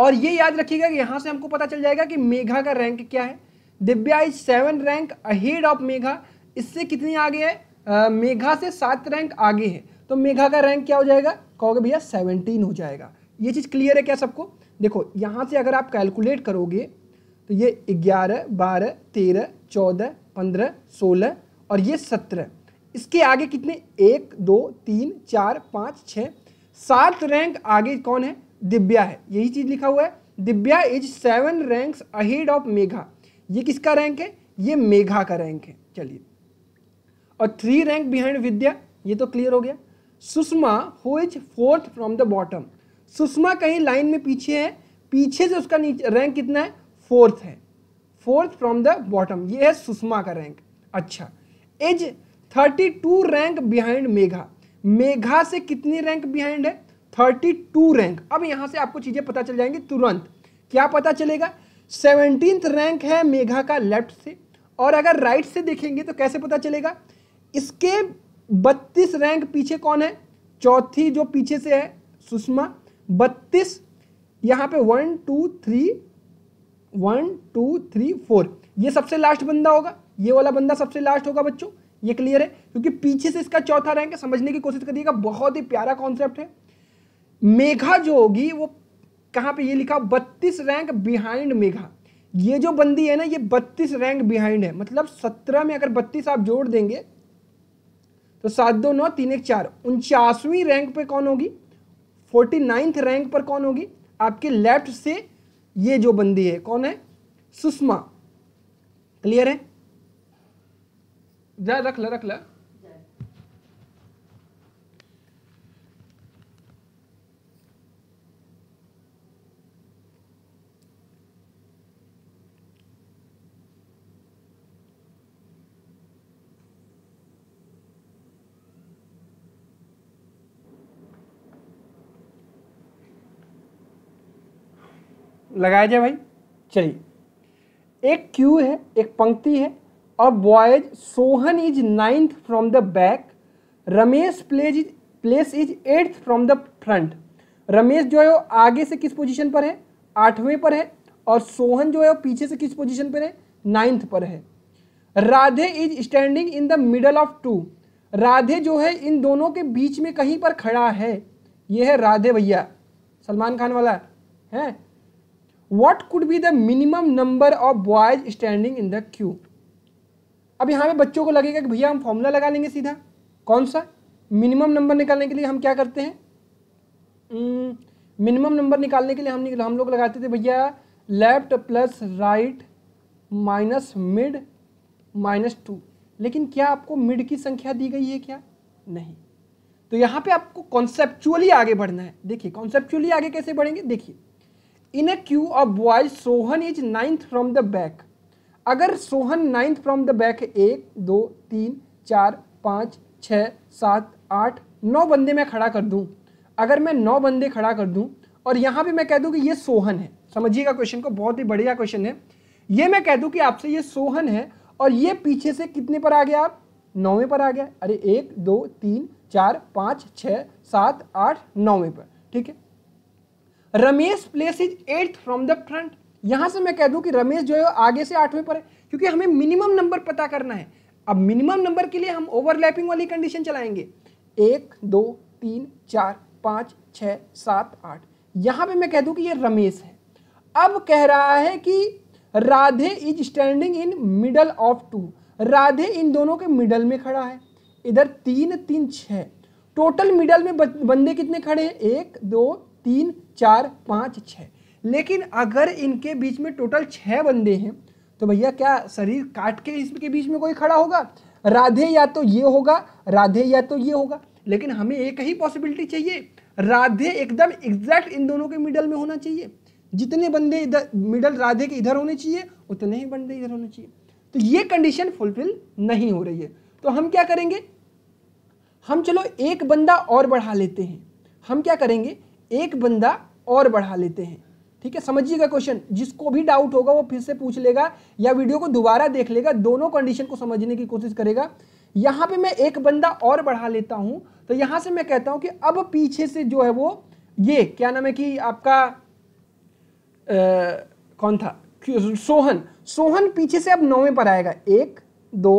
और ये याद रखिएगा कि यहाँ से हमको पता चल जाएगा कि मेघा का रैंक क्या है Divya is seven rank ahead of Megha इससे कितनी आगे है आ, मेघा से सात रैंक आगे है तो मेघा का रैंक क्या हो जाएगा कहोगे भैया सेवनटीन हो जाएगा ये चीज़ क्लियर है क्या सबको देखो यहाँ से अगर आप कैलकुलेट करोगे तो ये ग्यारह बारह तेरह चौदह पंद्रह सोलह और ये सत्रह इसके आगे कितने एक दो तीन चार पाँच छः सात रैंक आगे कौन है दिव्या है यही चीज़ लिखा हुआ है Divya is seven ranks ahead of Megha ये किसका रैंक है ये मेघा का रैंक है चलिए और थ्री रैंक बिहाइंड विद्या ये तो क्लियर हो गया Sushma who is fourth from the bottom Sushma कहीं लाइन में पीछे है पीछे से उसका रैंक कितना है फोर्थ है फोर्थ फ्रॉम द बॉटम ये है सुषमा का रैंक अच्छा as thirty two rank behind Megha Megha से कितनी रैंक बिहाइंड है थर्टी टू रैंक अब यहां से आपको चीज़ें पता चल जाएंगी तुरंत क्या पता चलेगा सेवनटीन रैंक है मेघा का लेफ्ट से और अगर राइट से देखेंगे तो कैसे पता चलेगा इसके बत्तीस रैंक पीछे कौन है चौथी जो पीछे से है सुषमा बत्तीस यहाँ पे one two three one two three four ये सबसे लास्ट बंदा होगा ये वाला बंदा सबसे लास्ट होगा बच्चों ये क्लियर है क्योंकि पीछे से इसका चौथा रैंक है समझने की कोशिश करिएगा बहुत ही प्यारा कॉन्सेप्ट है मेघा जो होगी वो कहाँ पे ये लिखा बत्तीस रैंक बिहाइंड मेघा ये जो बंदी है ना ये बत्तीस रैंक बिहाइंड है मतलब सत्रह में अगर बत्तीस आप जोड़ देंगे तो सात दो नौ तीन एक चार उनचासवीं रैंक पे कौन होगी फोर्टी नाइन्थ रैंक पर कौन होगी आपके लेफ्ट से ये जो बंदी है कौन है सुषमा क्लियर है जा रख ला रख ला लगाया जाए भाई चलिए एक क्यू है एक पंक्ति है और boys Sohan is ninth from the back Ramesh place is place is eighth from the front Ramesh जो है वो आगे से किस पोजीशन पर है आठवें पर है और सोहन जो है वो पीछे से किस पोजीशन पर है नाइन्थ पर है Radhe is standing in the middle of two Radhe जो है इन दोनों के बीच में कहीं पर खड़ा है ये है राधे भैया सलमान खान वाला है what could be the minimum number of boys standing in the queue अब यहाँ पे बच्चों को लगेगा कि भैया हम फॉर्मूला लगा लेंगे सीधा कौन सा मिनिमम नंबर निकालने के लिए हम क्या करते हैं मिनिमम hmm, नंबर निकालने के लिए हम हम लोग लगाते थे भैया left plus right minus mid minus two लेकिन क्या आपको मिड की संख्या दी गई है क्या नहीं तो यहाँ पे आपको कॉन्सेप्चुअली आगे बढ़ना है देखिए कॉन्सेप्चुअली आगे कैसे बढ़ेंगे देखिए in a queue of boys Sohan is ninth from the back अगर Sohan ninth from the back एक दो तीन चार पाँच छ सात आठ नौ बंदे मैं खड़ा कर दूँ अगर मैं नौ बंदे खड़ा कर दूँ और यहाँ भी मैं कह दूँ कि ये सोहन है समझिएगा क्वेश्चन को बहुत ही बढ़िया क्वेश्चन है ये मैं कह दूँ कि आपसे ये सोहन है और ये पीछे से कितने पर आ गया आप नौवें पर आ गया अरे एक दो तीन चार पाँच छ सात आठ नौवें पर ठीक है Ramesh place is eighth from the front यहां से मैं कह दूं कि रमेश जो है आगे से आठवें पर है क्योंकि हमें मिनिमम नंबर पता करना है अब मिनिमम नंबर के लिए हम ओवरलैपिंग वाली कंडीशन चलाएंगे एक दो तीन चार पाँच छ सात आठ यहां पे मैं कह दूं कि ये रमेश है अब कह रहा है कि Radhe is standing in middle of two Radhe इन दोनों के मिडल में खड़ा है इधर तीन तीन छ टोटल मिडल में बंदे कितने खड़े हैं एक दो तीन चार पाँच छः लेकिन अगर इनके बीच में टोटल छः बंदे हैं तो भैया क्या शरीर काट के इसके बीच में कोई खड़ा होगा राधे या तो ये होगा राधे या तो ये होगा लेकिन हमें एक ही पॉसिबिलिटी चाहिए राधे एकदम एग्जैक्ट इन दोनों के मिडल में होना चाहिए जितने बंदे इधर मिडल राधे के इधर होने चाहिए उतने ही बंदे इधर होने चाहिए तो ये कंडीशन फुलफिल नहीं हो रही है तो हम क्या करेंगे हम चलो एक बंदा और बढ़ा लेते हैं हम क्या करेंगे एक बंदा और बढ़ा लेते हैं ठीक है समझिएगा क्वेश्चन जिसको भी डाउट होगा वो फिर से पूछ लेगा या वीडियो को दोबारा देख लेगा दोनों कंडीशन को समझने की कोशिश करेगा यहां पे मैं एक बंदा और बढ़ा लेता हूं तो यहां से मैं कहता हूं कि अब पीछे से जो है वो ये क्या नाम है कि आपका आ, कौन था सोहन सोहन पीछे से अब नौवें पर आएगा एक दो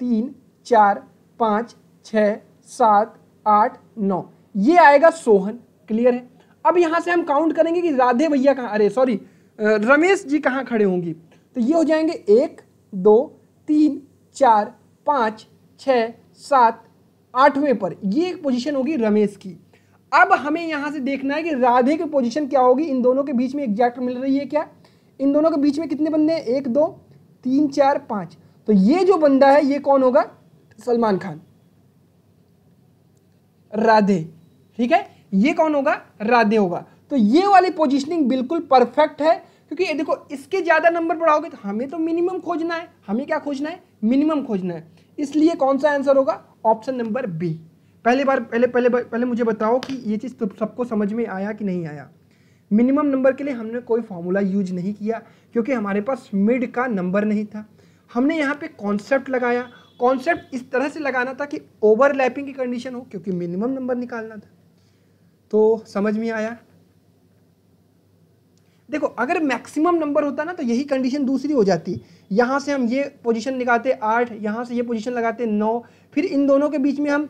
तीन चार पांच छ सात आठ नौ ये आएगा सोहन क्लियर है अब यहाँ से हम काउंट करेंगे कि राधे भैया कहाँ अरे सॉरी रमेश जी कहाँ खड़े होंगी तो ये हो जाएंगे एक दो तीन चार पाँच छ सात आठवें पर ये एक पोजीशन होगी रमेश की अब हमें यहाँ से देखना है कि राधे की पोजीशन क्या होगी इन दोनों के बीच में एग्जैक्ट मिल रही है क्या इन दोनों के बीच में कितने बंदे हैं एक दो तीन चार पाँच तो ये जो बंदा है ये कौन होगा सलमान खान राधे ठीक है ये कौन होगा राधे होगा तो ये वाली पोजिशनिंग बिल्कुल परफेक्ट है क्योंकि ये देखो इसके ज़्यादा नंबर बढ़ाओगे तो हमें तो मिनिमम खोजना है हमें क्या खोजना है मिनिमम खोजना है इसलिए कौन सा आंसर होगा ऑप्शन नंबर बी पहले बार पहले पहले पहले मुझे बताओ कि ये चीज़ तो सबको समझ में आया कि नहीं आया मिनिमम नंबर के लिए हमने कोई फार्मूला यूज नहीं किया क्योंकि हमारे पास मिड का नंबर नहीं था हमने यहाँ पे कॉन्सेप्ट लगाया कॉन्सेप्ट इस तरह से लगाना था कि ओवरलैपिंग की कंडीशन हो क्योंकि मिनिमम नंबर निकालना था तो समझ में आया देखो अगर मैक्सिमम नंबर होता ना तो यही कंडीशन दूसरी हो जाती यहाँ से हम ये पोजीशन लगाते आठ यहाँ से ये पोजीशन लगाते नौ फिर इन दोनों के बीच में हम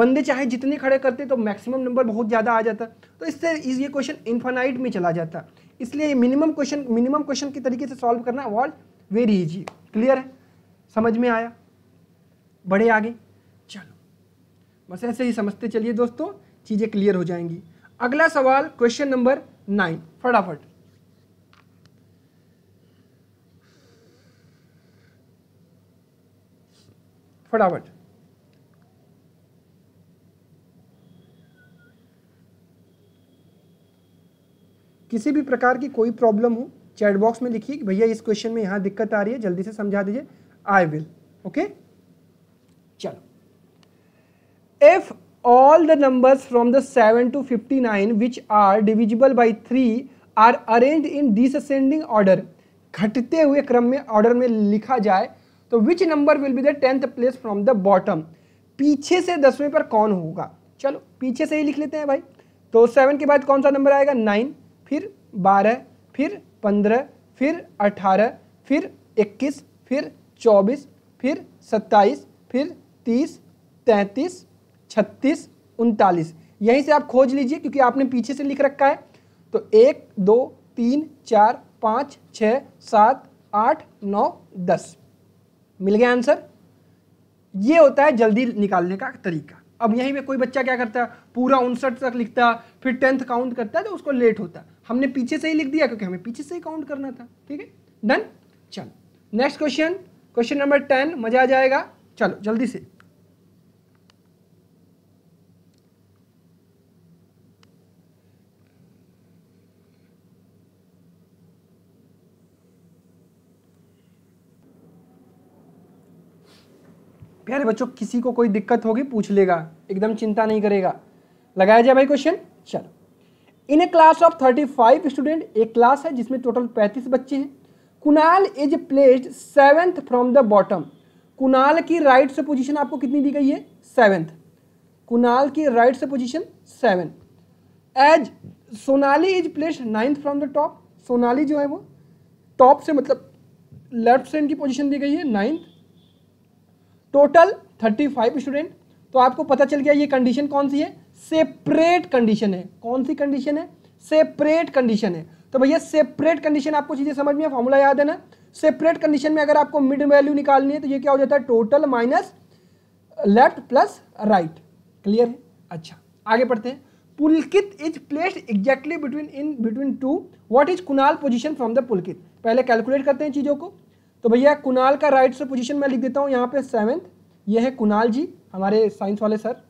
बंदे चाहे जितने खड़े करते तो मैक्सिमम नंबर बहुत ज़्यादा आ जाता तो इससे ये क्वेश्चन इन्फानाइट में चला जाता इसलिए मिनिमम क्वेश्चन मिनिमम क्वेश्चन के तरीके से सॉल्व करना वॉल वेरी ईजी क्लियर है समझ में आया बढ़े आगे चलो बस ऐसे ही समझते चलिए दोस्तों चीज़ें क्लियर हो जाएंगी अगला सवाल क्वेश्चन नंबर नाइन फटाफट फटाफट किसी भी प्रकार की कोई प्रॉब्लम हो चैट बॉक्स में लिखिए कि भैया इस क्वेश्चन में यहां दिक्कत आ रही है जल्दी से समझा दीजिए आई विल ओके चलो if all the number from the seven to fifty nine which are divisible by three are arranged in descending order घटते हुए क्रम में ऑर्डर में लिखा जाए तो which number will be the tenth place from the bottom पीछे से दसवें पर कौन होगा चलो पीछे से ही लिख लेते हैं भाई तो सेवन के बाद कौन सा नंबर आएगा नाइन फिर बारह फिर पंद्रह फिर अठारह फिर इक्कीस फिर चौबीस फिर सत्ताईस फिर तीस तैंतीस छत्तीस उनतालीस यहीं से आप खोज लीजिए क्योंकि आपने पीछे से लिख रखा है तो एक दो तीन चार पाँच छ सात आठ नौ दस मिल गया आंसर ये होता है जल्दी निकालने का तरीका अब यहीं पे कोई बच्चा क्या करता है पूरा उनसठ तक लिखता है फिर टेंथ काउंट करता है तो उसको लेट होता है हमने पीछे से ही लिख दिया क्योंकि हमें पीछे से ही काउंट करना था ठीक है डन चलो next question question number ten मजा आ जाएगा चलो जल्दी से प्यारे बच्चों किसी को कोई दिक्कत होगी पूछ लेगा एकदम चिंता नहीं करेगा लगाया जाए भाई क्वेश्चन चलो in a class of thirty five student एक क्लास है जिसमें टोटल पैंतीस बच्चे हैं Kunal is placed seventh from the bottom Kunal की राइट से पोजीशन आपको कितनी दी गई है सेवेंथ कुनाल की राइट से position seven as Sonali is placed ninth from the top Sonali जो है वो टॉप से मतलब लेफ्ट से इनकी पोजीशन दी गई है ninth total thirty five student तो आपको पता चल गया ये कंडीशन कौन सी है सेपरेट कंडीशन है कौन सी कंडीशन है सेपरेट कंडीशन है तो भैया सेपरेट कंडीशन आपको चीज़ें समझ में फॉर्मूला याद है ना सेपरेट कंडीशन में अगर आपको मिड वैल्यू निकालनी है तो ये क्या हो जाता है total minus left plus right clear है अच्छा आगे पढ़ते हैं Pulkit is placed exactly between in between two what is Kunal position from the Pulkit पहले कैलकुलेट करते हैं चीज़ों को तो भैया कुणाल का राइट से पोजीशन मैं लिख देता हूँ यहाँ पे सेवेंथ ये है कुणाल जी हमारे साइंस वाले सर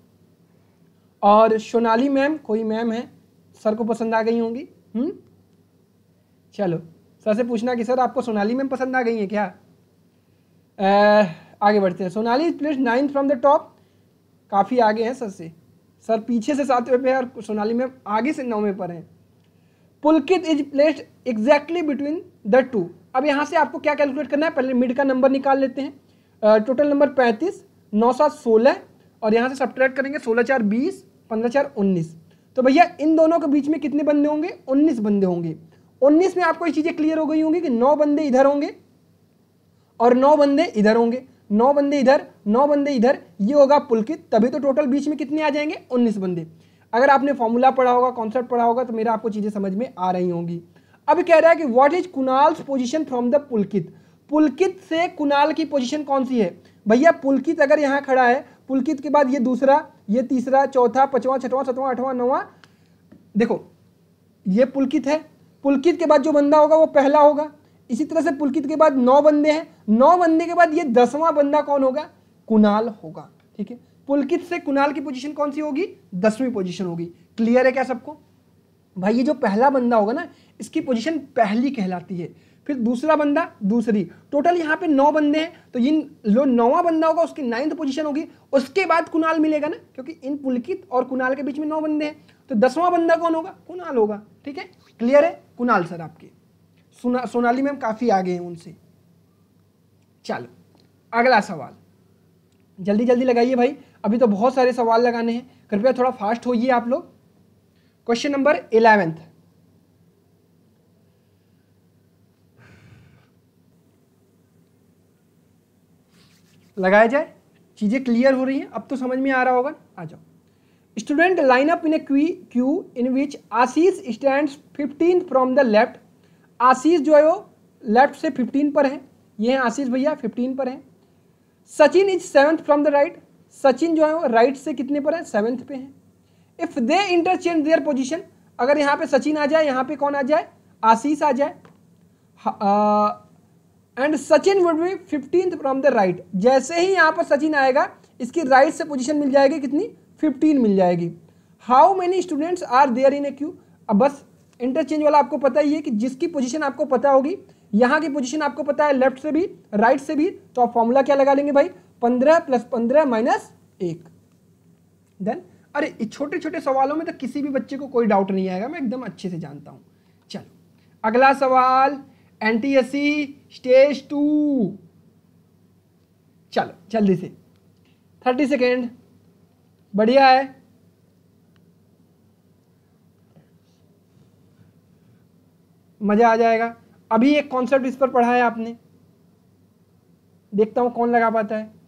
और सोनाली मैम कोई मैम है सर को पसंद आ गई होंगी हम्म चलो सर से पूछना कि सर आपको सोनाली मैम पसंद आ गई है क्या आ, आगे बढ़ते हैं Sonali is place ninth from the top काफ़ी आगे हैं सर से सर पीछे से सातवें पे और सोनाली मैम आगे से नौवें पर हैं Pulkit is placed exactly between the two अब यहाँ से आपको क्या कैलकुलेट करना है पहले मिड का नंबर निकाल लेते हैं टोटल नंबर पैंतीस नौ सात सोलह और यहाँ से सब्ट्रैक्ट करेंगे सोलह चार बीस पंद्रह चार उन्नीस तो भैया इन दोनों के बीच में कितने बंदे होंगे उन्नीस बंदे होंगे उन्नीस में आपको ये चीज़ें क्लियर हो गई होंगी कि नौ बंदे इधर होंगे और नौ बंदे इधर होंगे नौ बंदे इधर नौ बंदे इधर ये होगा पुलकित तभी तो टोटल बीच में कितने आ जाएंगे उन्नीस बंदे अगर आपने फॉर्मूला पढ़ा होगा कॉन्सेप्ट पढ़ा होगा तो मेरा आपको चीज़ें समझ में आ रही होंगी अब कह रहा है कि what is Kunal's position from the Pulkit Pulkit से कुनाल की पोजीशन कौन सी है भैया पुलकित अगर यहाँ खड़ा है पुलकित के बाद ये दूसरा ये तीसरा चौथा पचवा छठवा सतवा आठवा नवा देखो ये पुलकित है पुलकित के बाद जो बंदा होगा वो पहला होगा इसी तरह से पुलकित के बाद नौ बंदे हैं नौ बंदे के बाद ये दसवां बंदा कौन होगा कुनाल होगा ठीक है पुलकित से कुनाल की पोजीशन कौन सी होगी दसवीं पोजीशन होगी क्लियर है क्या सबको भाई ये जो पहला बंदा होगा ना इसकी पोजीशन पहली कहलाती है फिर दूसरा बंदा दूसरी टोटल यहाँ पे नौ बंदे हैं तो इन जो नौवा बंदा होगा उसकी नाइन्थ पोजीशन होगी उसके बाद कुणाल मिलेगा ना क्योंकि इन पुलकित और कुणाल के बीच में नौ बंदे हैं तो दसवां बंदा कौन होगा कुणाल होगा ठीक है क्लियर है कुणाल सर आपके सोना सोनाली मैम काफ़ी आगे हैं उनसे चलो अगला सवाल जल्दी जल्दी लगाइए भाई अभी तो बहुत सारे सवाल लगाने हैं कृपया थोड़ा फास्ट होइए आप लोग क्वेश्चन नंबर इलेवेंथ लगाया जाए चीज़ें क्लियर हो रही हैं अब तो समझ में आ रहा होगा आ जाओ student line up in a क्वी queue in which Ashish stand fifteen from the left Ashish जो है वो लेफ्ट से फिफ्टीन पर है ये हैं आशीष भैया फिफ्टीन पर हैं Sachin is seventh from the right Sachin जो है वो राइट से कितने पर है सेवन्थ पे हैं if they interchange their position अगर यहाँ पे सचिन आ जाए यहाँ पे कौन आ जाए आशीष आ जाए and Sachin would be fifteen from the right जैसे ही यहाँ पर सचिन आएगा इसकी राइट से पोजिशन मिल जाएगी कितनी फिफ्टीन मिल जाएगी how many students are there in a queue अब बस इंटरचेंज वाला आपको पता ही है कि जिसकी पोजिशन आपको पता होगी यहाँ की पोजिशन आपको पता है लेफ्ट से भी राइट से भी तो आप फॉर्मूला क्या लगा लेंगे भाई पंद्रह प्लस पंद्रह माइनस एक देन अरे छोटे छोटे सवालों में तो किसी भी बच्चे को कोई डाउट नहीं आएगा मैं एकदम अच्छे से जानता हूँ चलो अगला सवाल सी स्टेज टू चलो जल्दी से थर्टी सेकेंड बढ़िया है मज़ा आ जाएगा अभी एक कॉन्सेप्ट इस पर पढ़ा है आपने देखता हूं कौन लगा पाता है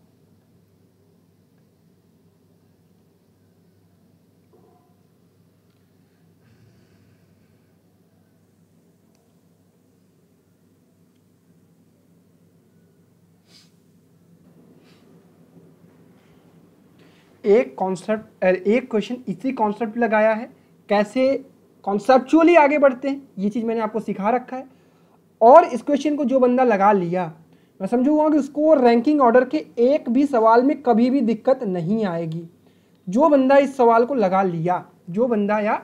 एक कॉन्सेप्ट एक क्वेश्चन इसी कॉन्सेप्ट लगाया है कैसे कॉन्सेप्चुअली आगे बढ़ते हैं ये चीज़ मैंने आपको सिखा रखा है और इस क्वेश्चन को जो बंदा लगा लिया मैं समझूंगा कि उसको रैंकिंग ऑर्डर के एक भी सवाल में कभी भी दिक्कत नहीं आएगी जो बंदा इस सवाल को लगा लिया जो बंदा या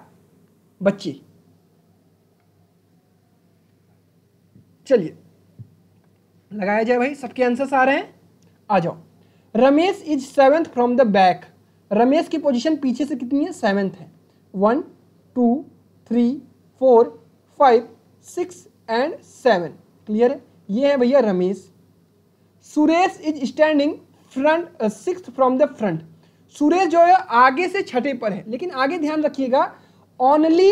बच्चे चलिए लगाया जाए भाई सबके आंसर्स आ रहे हैं आ जाओ Ramesh is seventh from the back Ramesh की पोजीशन पीछे से कितनी है सेवेंथ है one two three four five six and seven clear है ये है भैया Ramesh Suresh is standing front six from the front Suresh जो है आगे से छठे पर है लेकिन आगे ध्यान रखिएगा only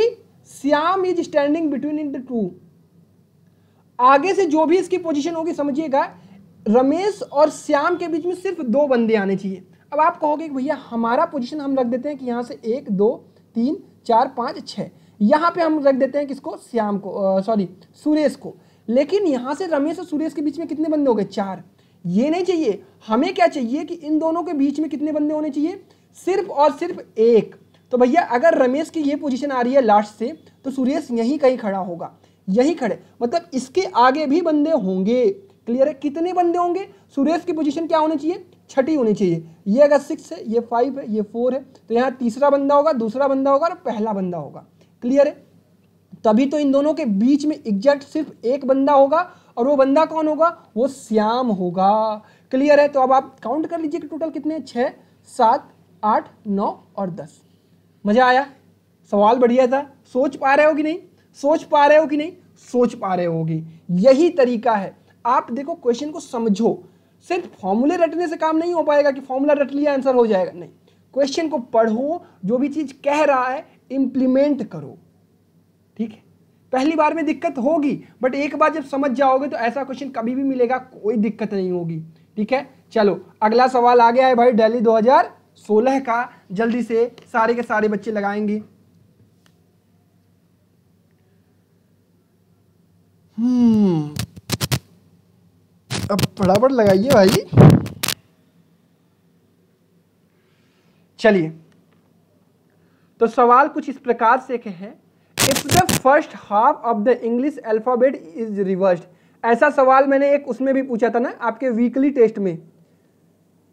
Shyam is standing between in the two आगे से जो भी इसकी पोजीशन होगी समझिएगा रमेश और श्याम के बीच में सिर्फ दो बंदे आने चाहिए अब आप कहोगे कि भैया हमारा पोजीशन हम रख देते हैं कि यहाँ से एक दो तीन चार पाँच छः यहाँ पे हम रख देते हैं किसको श्याम को सॉरी सुरेश को लेकिन यहाँ से रमेश और सुरेश के बीच में कितने बंदे हो गए चार ये नहीं चाहिए हमें क्या चाहिए कि इन दोनों के बीच में कितने बंदे होने चाहिए सिर्फ और सिर्फ एक तो भैया अगर रमेश की ये पोजीशन आ रही है लास्ट से तो सुरेश यहीं कहीं खड़ा होगा यहीं खड़े मतलब इसके आगे भी बंदे होंगे क्लियर है कितने बंदे होंगे सुरेश की पोजीशन क्या होनी चाहिए छठी होनी चाहिए ये अगर सिक्स है ये फाइव है ये फोर है तो यहाँ तीसरा बंदा होगा दूसरा बंदा होगा और पहला बंदा होगा क्लियर है तभी तो इन दोनों के बीच में एग्जैक्ट सिर्फ एक बंदा होगा और वो बंदा कौन होगा वो श्याम होगा क्लियर है तो अब आप काउंट कर लीजिए कि टोटल कितने छः सात आठ नौ और दस मज़ा आया सवाल बढ़िया था सोच पा रहे हो कि नहीं सोच पा रहे हो कि नहीं सोच पा रहे होगी यही तरीका है आप देखो क्वेश्चन को समझो सिर्फ फॉर्मूले रटने से काम नहीं हो पाएगा कि फॉर्मूला रट लिया आंसर हो जाएगा नहीं क्वेश्चन को पढ़ो जो भी चीज कह रहा है इंप्लीमेंट करो ठीक है पहली बार में दिक्कत होगी बट एक बार जब समझ जाओगे तो ऐसा क्वेश्चन कभी भी मिलेगा कोई दिक्कत नहीं होगी ठीक है चलो अगला सवाल आ गया है भाई डेली 2016 का जल्दी से सारे के सारे बच्चे लगाएंगे हम्म अब फटाफट लगाइए भाई चलिए तो सवाल कुछ इस प्रकार से के हैं if the first half of the English alphabet is reversed ऐसा सवाल मैंने एक उसमें भी पूछा था ना आपके वीकली टेस्ट में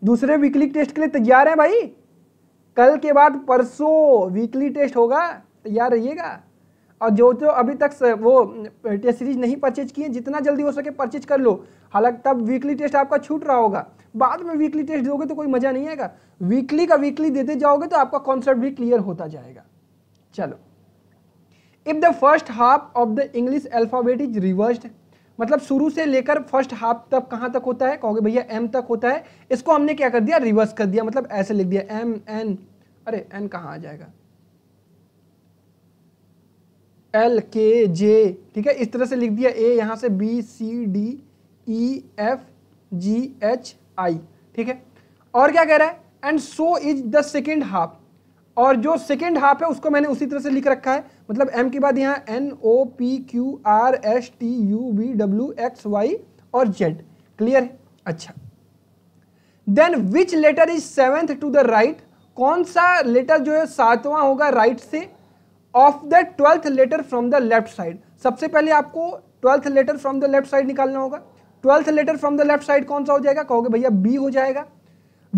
दूसरे वीकली टेस्ट के लिए तैयार है भाई कल के बाद परसों वीकली टेस्ट होगा तैयार रहिएगा और जो जो अभी तक वो टेस्ट सीरीज नहीं परचेज किए जितना जल्दी हो सके परचेज कर लो हालांकि तब वीकली टेस्ट आपका छूट रहा होगा बाद में वीकली टेस्ट दोगे तो कोई मज़ा नहीं आएगा वीकली का वीकली देते जाओगे तो आपका कॉन्सेप्ट भी क्लियर होता जाएगा चलो if the first half of the English alphabet is reversed मतलब शुरू से लेकर फर्स्ट हाफ तक कहां तक होता है कहोगे भैया एम तक होता है इसको हमने क्या कर दिया रिवर्स कर दिया मतलब ऐसे लिख दिया एम एन अरे एन कहाँ आ जाएगा एल के जे ठीक है इस तरह से लिख दिया ए यहाँ से B C D E F G H I ठीक है और क्या कह रहा है and so is the second half और जो सेकेंड हाफ है उसको मैंने उसी तरह से लिख रखा है मतलब एम के बाद यहाँ N O P Q R S T U V W X Y और जेड क्लियर है अच्छा then which letter is seventh to the right कौन सा लेटर जो है सातवां होगा राइट right से of the twelfth letter from the left side सबसे पहले आपको twelfth letter from the left side निकालना होगा twelfth letter from the left side कौन सा हो जाएगा कहोगे भैया बी हो जाएगा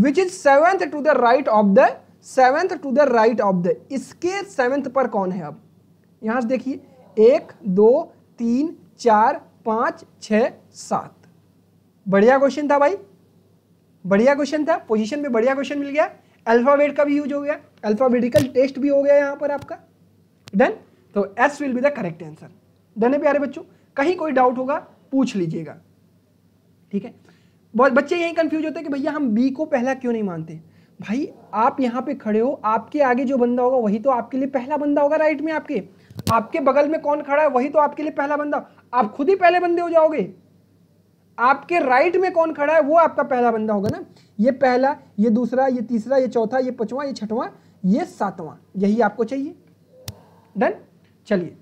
which is seventh to the right of the seventh to the right of the इसके सेवेंथ पर कौन है अब यहां से देखिए एक दो तीन चार पांच छ सात बढ़िया क्वेश्चन था भाई बढ़िया क्वेश्चन था पोजीशन पे बढ़िया क्वेश्चन मिल गया अल्फ़ाबेट का भी यूज हो गया अल्फ़ाबेटिकल टेस्ट भी हो गया यहां पर आपका देन तो S will be the correct answer then है प्यारे बच्चों कहीं कोई डाउट होगा पूछ लीजिएगा ठीक है बहुत बच्चे यही कंफ्यूज होते हैं कि भैया हम बी को पहला क्यों नहीं मानते भाई आप यहाँ पे खड़े हो आपके आगे जो बंदा होगा वही तो आपके लिए पहला बंदा होगा राइट में आपके आपके बगल में कौन खड़ा है वही तो आपके लिए पहला बंदा आप खुद ही पहले बंदे हो जाओगे आपके राइट में कौन खड़ा है वो आपका पहला बंदा होगा ना ये पहला ये दूसरा ये तीसरा ये चौथा ये पचवां ये छठवां ये सातवां यही आपको चाहिए डन चलिए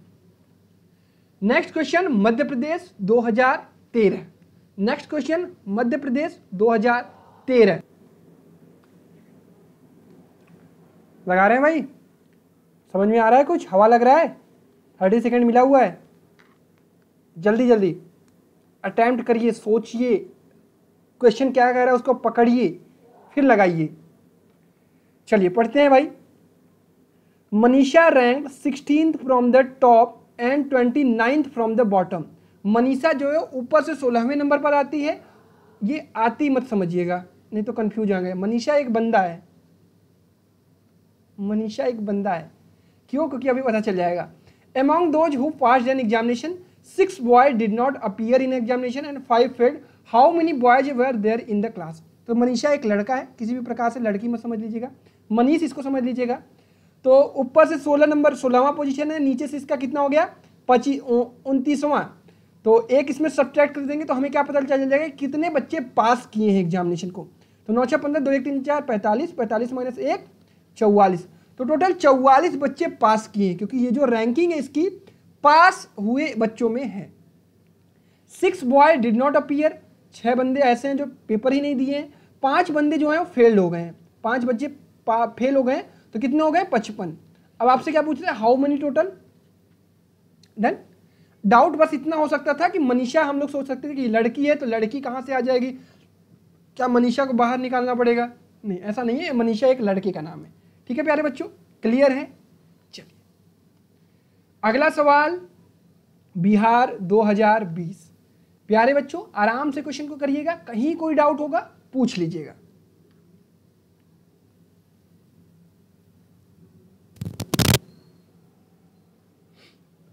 next question Madhya Pradesh 2013 next question Madhya Pradesh 2013 लगा रहे हैं भाई समझ में आ रहा है कुछ हवा लग रहा है थर्टी सेकेंड मिला हुआ है जल्दी जल्दी अटैम्प्ट करिए सोचिए क्वेश्चन क्या कह रहा है उसको पकड़िए फिर लगाइए चलिए पढ़ते हैं भाई Manisha rank sixteen from the top and twenty ninth from the bottom Manisha जो है ऊपर से सोलहवें नंबर पर आती है ये आती मत समझिएगा नहीं तो कंफ्यूज आ गए मनीषा एक बंदा है मनीषा एक बंदा है क्यों क्योंकि अभी पता चल जाएगा among those who passed an examination six boys did not appear in examination and five failed how many boys were there in the तो मनीषा एक लड़का है किसी भी प्रकार से लड़की मत समझ लीजिएगा मनीष इसको समझ लीजिएगा तो ऊपर से सोलह नंबर सोलहवा पोजीशन है नीचे से इसका कितना हो गया पच्चीस उनतीसवां तो एक इसमें सब्ट्रैक्ट कर देंगे तो हमें क्या पता चल जाएगा कितने बच्चे पास किए हैं एग्जामिनेशन को तो नौ छः पंद्रह दो एक तीन चार पैंतालीस पैंतालीस माइनस एक चौवालीस तो टोटल चौवालीस बच्चे पास किए हैं क्योंकि ये जो रैंकिंग है इसकी पास हुए बच्चों में है six boy did not appear छः बंदे ऐसे हैं जो पेपर ही नहीं दिए हैं पाँच बंदे जो हैं वो फेल्ड हो गए हैं पाँच बच्चे फेल हो गए हैं तो कितने हो गए पचपन अब आपसे क्या पूछ रहे हैं how many total done doubt बस इतना हो सकता था कि मनीषा हम लोग सोच सकते थे कि लड़की है तो लड़की कहाँ से आ जाएगी क्या मनीषा को बाहर निकालना पड़ेगा नहीं ऐसा नहीं है मनीषा एक लड़के का नाम है ठीक है प्यारे बच्चों क्लियर है चलिए अगला सवाल बिहार 2020 प्यारे बच्चों आराम से क्वेश्चन को करिएगा कहीं कोई डाउट होगा पूछ लीजिएगा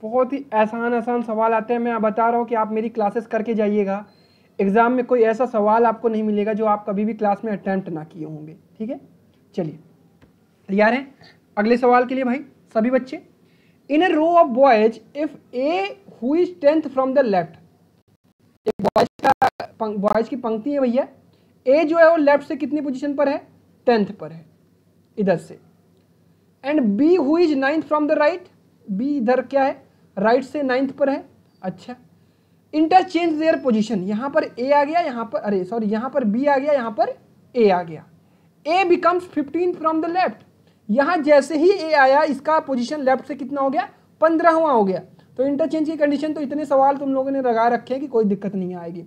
बहुत ही आसान आसान सवाल आते हैं मैं बता रहा हूँ कि आप मेरी क्लासेस करके जाइएगा एग्ज़ाम में कोई ऐसा सवाल आपको नहीं मिलेगा जो आप कभी भी क्लास में अटैम्प्ट ना किए होंगे ठीक है चलिए तैयार हैं अगले सवाल के लिए भाई सभी बच्चे in a row of boys if A हुई tenth from the left boys का बॉयज की पंक्ति है भैया ए जो है वो लेफ्ट से कितनी पोजिशन पर है टेंथ पर है इधर से एंड बी हुई is ninth from the right B इधर क्या है राइट से नाइन्थ पर है अच्छा इंटरचेंज देयर पोजिशन यहाँ पर ए आ गया यहाँ पर अरे सॉरी यहाँ पर बी आ गया यहाँ पर ए आ गया A becomes fifteen from the left यहाँ जैसे ही ए आया इसका पोजिशन लेफ्ट से कितना हो गया पंद्रहवा हो गया तो इंटरचेंज की कंडीशन तो इतने सवाल तुम लोगों ने लगा रखे हैं कि कोई दिक्कत नहीं आएगी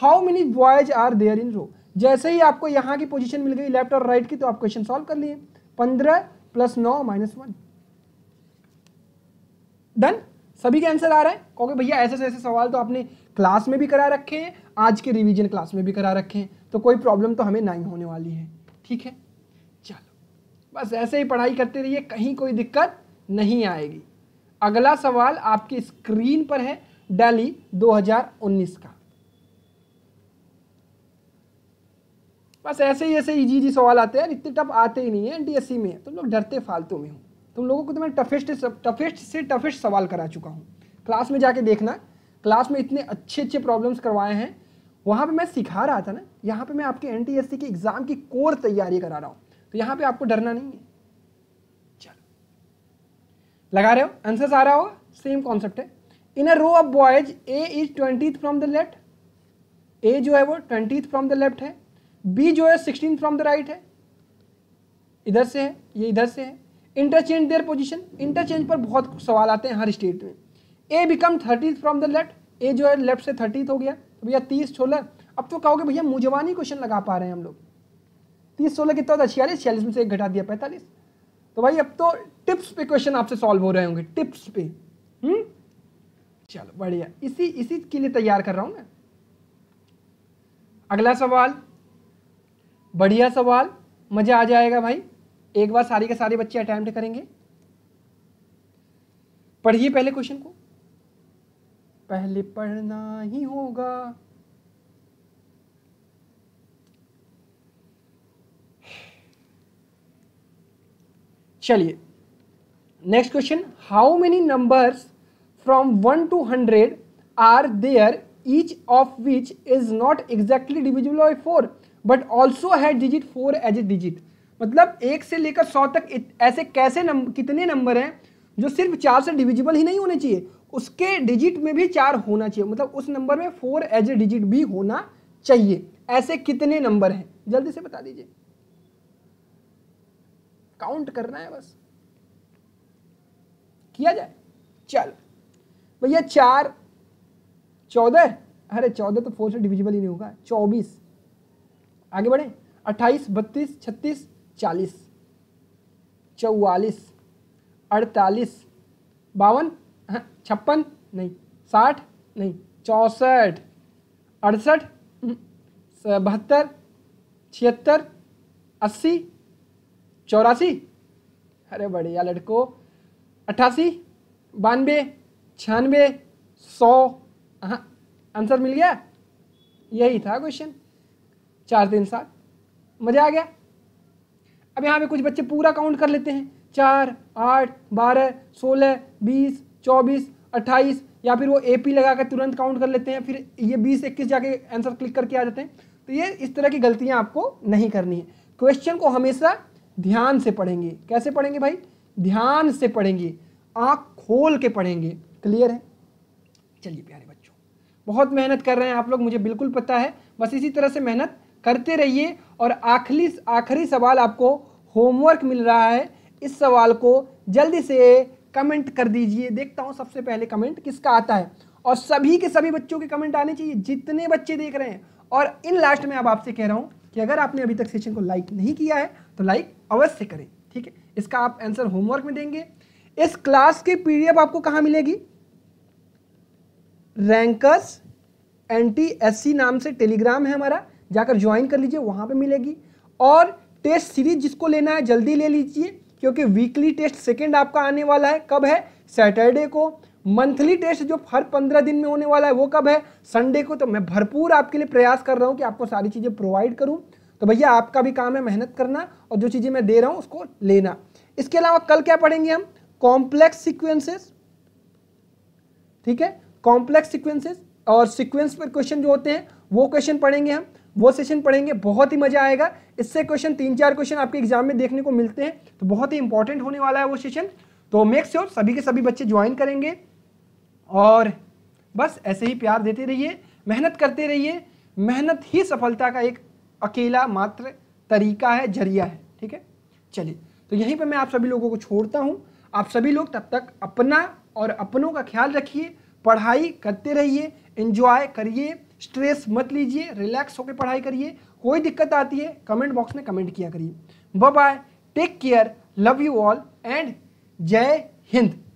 how many boys are there in row जैसे ही आपको यहाँ की पोजिशन मिल गई लेफ्ट और राइट right की तो आप क्वेश्चन सॉल्व कर लिए पंद्रह प्लस नौ माइनस वन डन सभी के आंसर आ रहा है क्योंकि भैया ऐसे ऐसे सवाल तो आपने क्लास में भी करा रखे हैं आज के रिवीजन क्लास में भी करा रखे हैं तो कोई प्रॉब्लम तो हमें नहीं होने वाली है ठीक है चलो बस ऐसे ही पढ़ाई करते रहिए कहीं कोई दिक्कत नहीं आएगी अगला सवाल आपकी स्क्रीन पर है डेली 2019 का बस ऐसे ही ऐसे इजी जी सवाल आते हैं इतने टफ आते ही नहीं है एनडीएससी में तुम तो लोग डरते फालतू में हो तुम लोगों को तो मैं टफेस्ट टफेस्ट से टफेस्ट सवाल करा चुका हूँ क्लास में जाके देखना क्लास में इतने अच्छे अच्छे प्रॉब्लम्स करवाए हैं वहाँ पे मैं सिखा रहा था ना यहाँ पे मैं आपके एन टी के एग्ज़ाम की कोर तैयारी करा रहा हूँ तो यहाँ पे आपको डरना नहीं है चलो लगा रहे हो आंसर्स आ रहा होगा सेम कॉन्सेप्ट है in a row of boys A is twenty from the left A जो है वो ट्वेंटी फ्रॉम द लेफ्ट है बी जो है सिक्सटीन फ्रॉम द राइट है इधर से है ये इधर से है इंटरचेंज देयर पोजिशन इंटरचेंज पर बहुत सवाल आते हैं हर स्टेट में A become thirty from the left A जो है लेफ्ट से थर्टीथ हो गया तो भैया तीस सोलह अब तो कहोगे भैया मुझवानी क्वेश्चन लगा पा रहे हैं हम लोग तीस सोलह कितना होता है छियालीस छियालीस में से एक घटा दिया पैंतालीस तो भाई अब तो टिप्स पे क्वेश्चन आपसे सॉल्व हो रहे होंगे टिप्स पे हम्म चलो बढ़िया इसी इसी के लिए तैयार कर रहा हूं मैं अगला सवाल बढ़िया सवाल मज़ा आ जाएगा भाई एक बार सारी के सारे बच्चे अटैम्प्ट करेंगे पढ़िए पहले क्वेश्चन को पहले पढ़ना ही होगा चलिए next question how many numbers from one to hundred are there each of which is not exactly divisible by four but also had digit four as a digit मतलब एक से लेकर सौ तक ऐसे कैसे नम, कितने नंबर हैं जो सिर्फ चार से डिविजिबल ही नहीं होने चाहिए उसके डिजिट में भी चार होना चाहिए मतलब उस नंबर में फोर एज ए डिजिट भी होना चाहिए ऐसे कितने नंबर हैं जल्दी से बता दीजिए काउंट करना है बस किया जाए चल भैया चार चौदह अरे चौदह तो फोर से डिविजिबल ही नहीं होगा चौबीस आगे बढ़े अट्ठाईस बत्तीस छत्तीस चालीस चौवालीस अड़तालीस बावन छप्पन नहीं साठ नहीं चौंसठ अड़सठ हम्म, बहत्तर छिहत्तर अस्सी चौरासी अरे बढ़िया लड़को अट्ठासी बानवे छियानवे सौ हाँ आंसर मिल गया यही था क्वेश्चन चार तीन सात मज़ा आ गया अब यहाँ पे कुछ बच्चे पूरा काउंट कर लेते हैं चार आठ बारह सोलह बीस चौबीस अट्ठाईस या फिर वो ए पी लगा कर तुरंत काउंट कर लेते हैं फिर ये बीस इक्कीस जाके आंसर क्लिक करके आ जाते हैं तो ये इस तरह की गलतियाँ आपको नहीं करनी है क्वेश्चन को हमेशा ध्यान से पढ़ेंगे कैसे पढ़ेंगे भाई ध्यान से पढ़ेंगे आँख खोल के पढ़ेंगे क्लियर है चलिए प्यारे बच्चों बहुत मेहनत कर रहे हैं आप लोग मुझे बिल्कुल पता है बस इसी तरह से मेहनत करते रहिए और आखिरी आखिरी सवाल आपको होमवर्क मिल रहा है इस सवाल को जल्दी से कमेंट कर दीजिए देखता हूँ सबसे पहले कमेंट किसका आता है और सभी के सभी बच्चों के कमेंट आने चाहिए जितने बच्चे देख रहे हैं और इन लास्ट में अब आपसे कह रहा हूँ कि अगर आपने अभी तक सेशन को लाइक नहीं किया है तो लाइक अवश्य करें ठीक है इसका आप आंसर होमवर्क में देंगे इस क्लास की पी आपको कहाँ मिलेगी रैंकर्स एन टी नाम से टेलीग्राम है हमारा जाकर ज्वाइन कर लीजिए वहाँ पर मिलेगी और टेस्ट सीरीज जिसको लेना है जल्दी ले लीजिए क्योंकि वीकली टेस्ट सेकेंड आपका आने वाला है कब है सैटरडे को मंथली टेस्ट जो हर पंद्रह दिन में होने वाला है वो कब है संडे को तो मैं भरपूर आपके लिए प्रयास कर रहा हूँ कि आपको सारी चीज़ें प्रोवाइड करूँ तो भैया आपका भी काम है मेहनत करना और जो चीज़ें मैं दे रहा हूँ उसको लेना इसके अलावा कल क्या पढ़ेंगे हम कॉम्प्लेक्स सिक्वेंसेस ठीक है कॉम्प्लेक्स सिक्वेंसेस और सिक्वेंस पर क्वेश्चन जो होते हैं वो क्वेश्चन पढ़ेंगे हम वो सेशन पढ़ेंगे बहुत ही मजा आएगा इससे क्वेश्चन तीन चार क्वेश्चन आपके एग्जाम में देखने को मिलते हैं तो बहुत ही इंपॉर्टेंट होने वाला है वो सेशन तो मेक श्योर sure सभी के सभी बच्चे ज्वाइन करेंगे और बस ऐसे ही प्यार देते रहिए मेहनत करते रहिए मेहनत ही सफलता का एक अकेला मात्र तरीका है जरिया है ठीक है चलिए तो यहीं पर मैं आप सभी लोगों को छोड़ता हूँ आप सभी लोग तब तक अपना और अपनों का ख्याल रखिए पढ़ाई करते रहिए इन्जॉय करिए स्ट्रेस मत लीजिए रिलैक्स होकर पढ़ाई करिए कोई दिक्कत आती है कमेंट बॉक्स में कमेंट किया करिए bye take care love you all and जय हिंद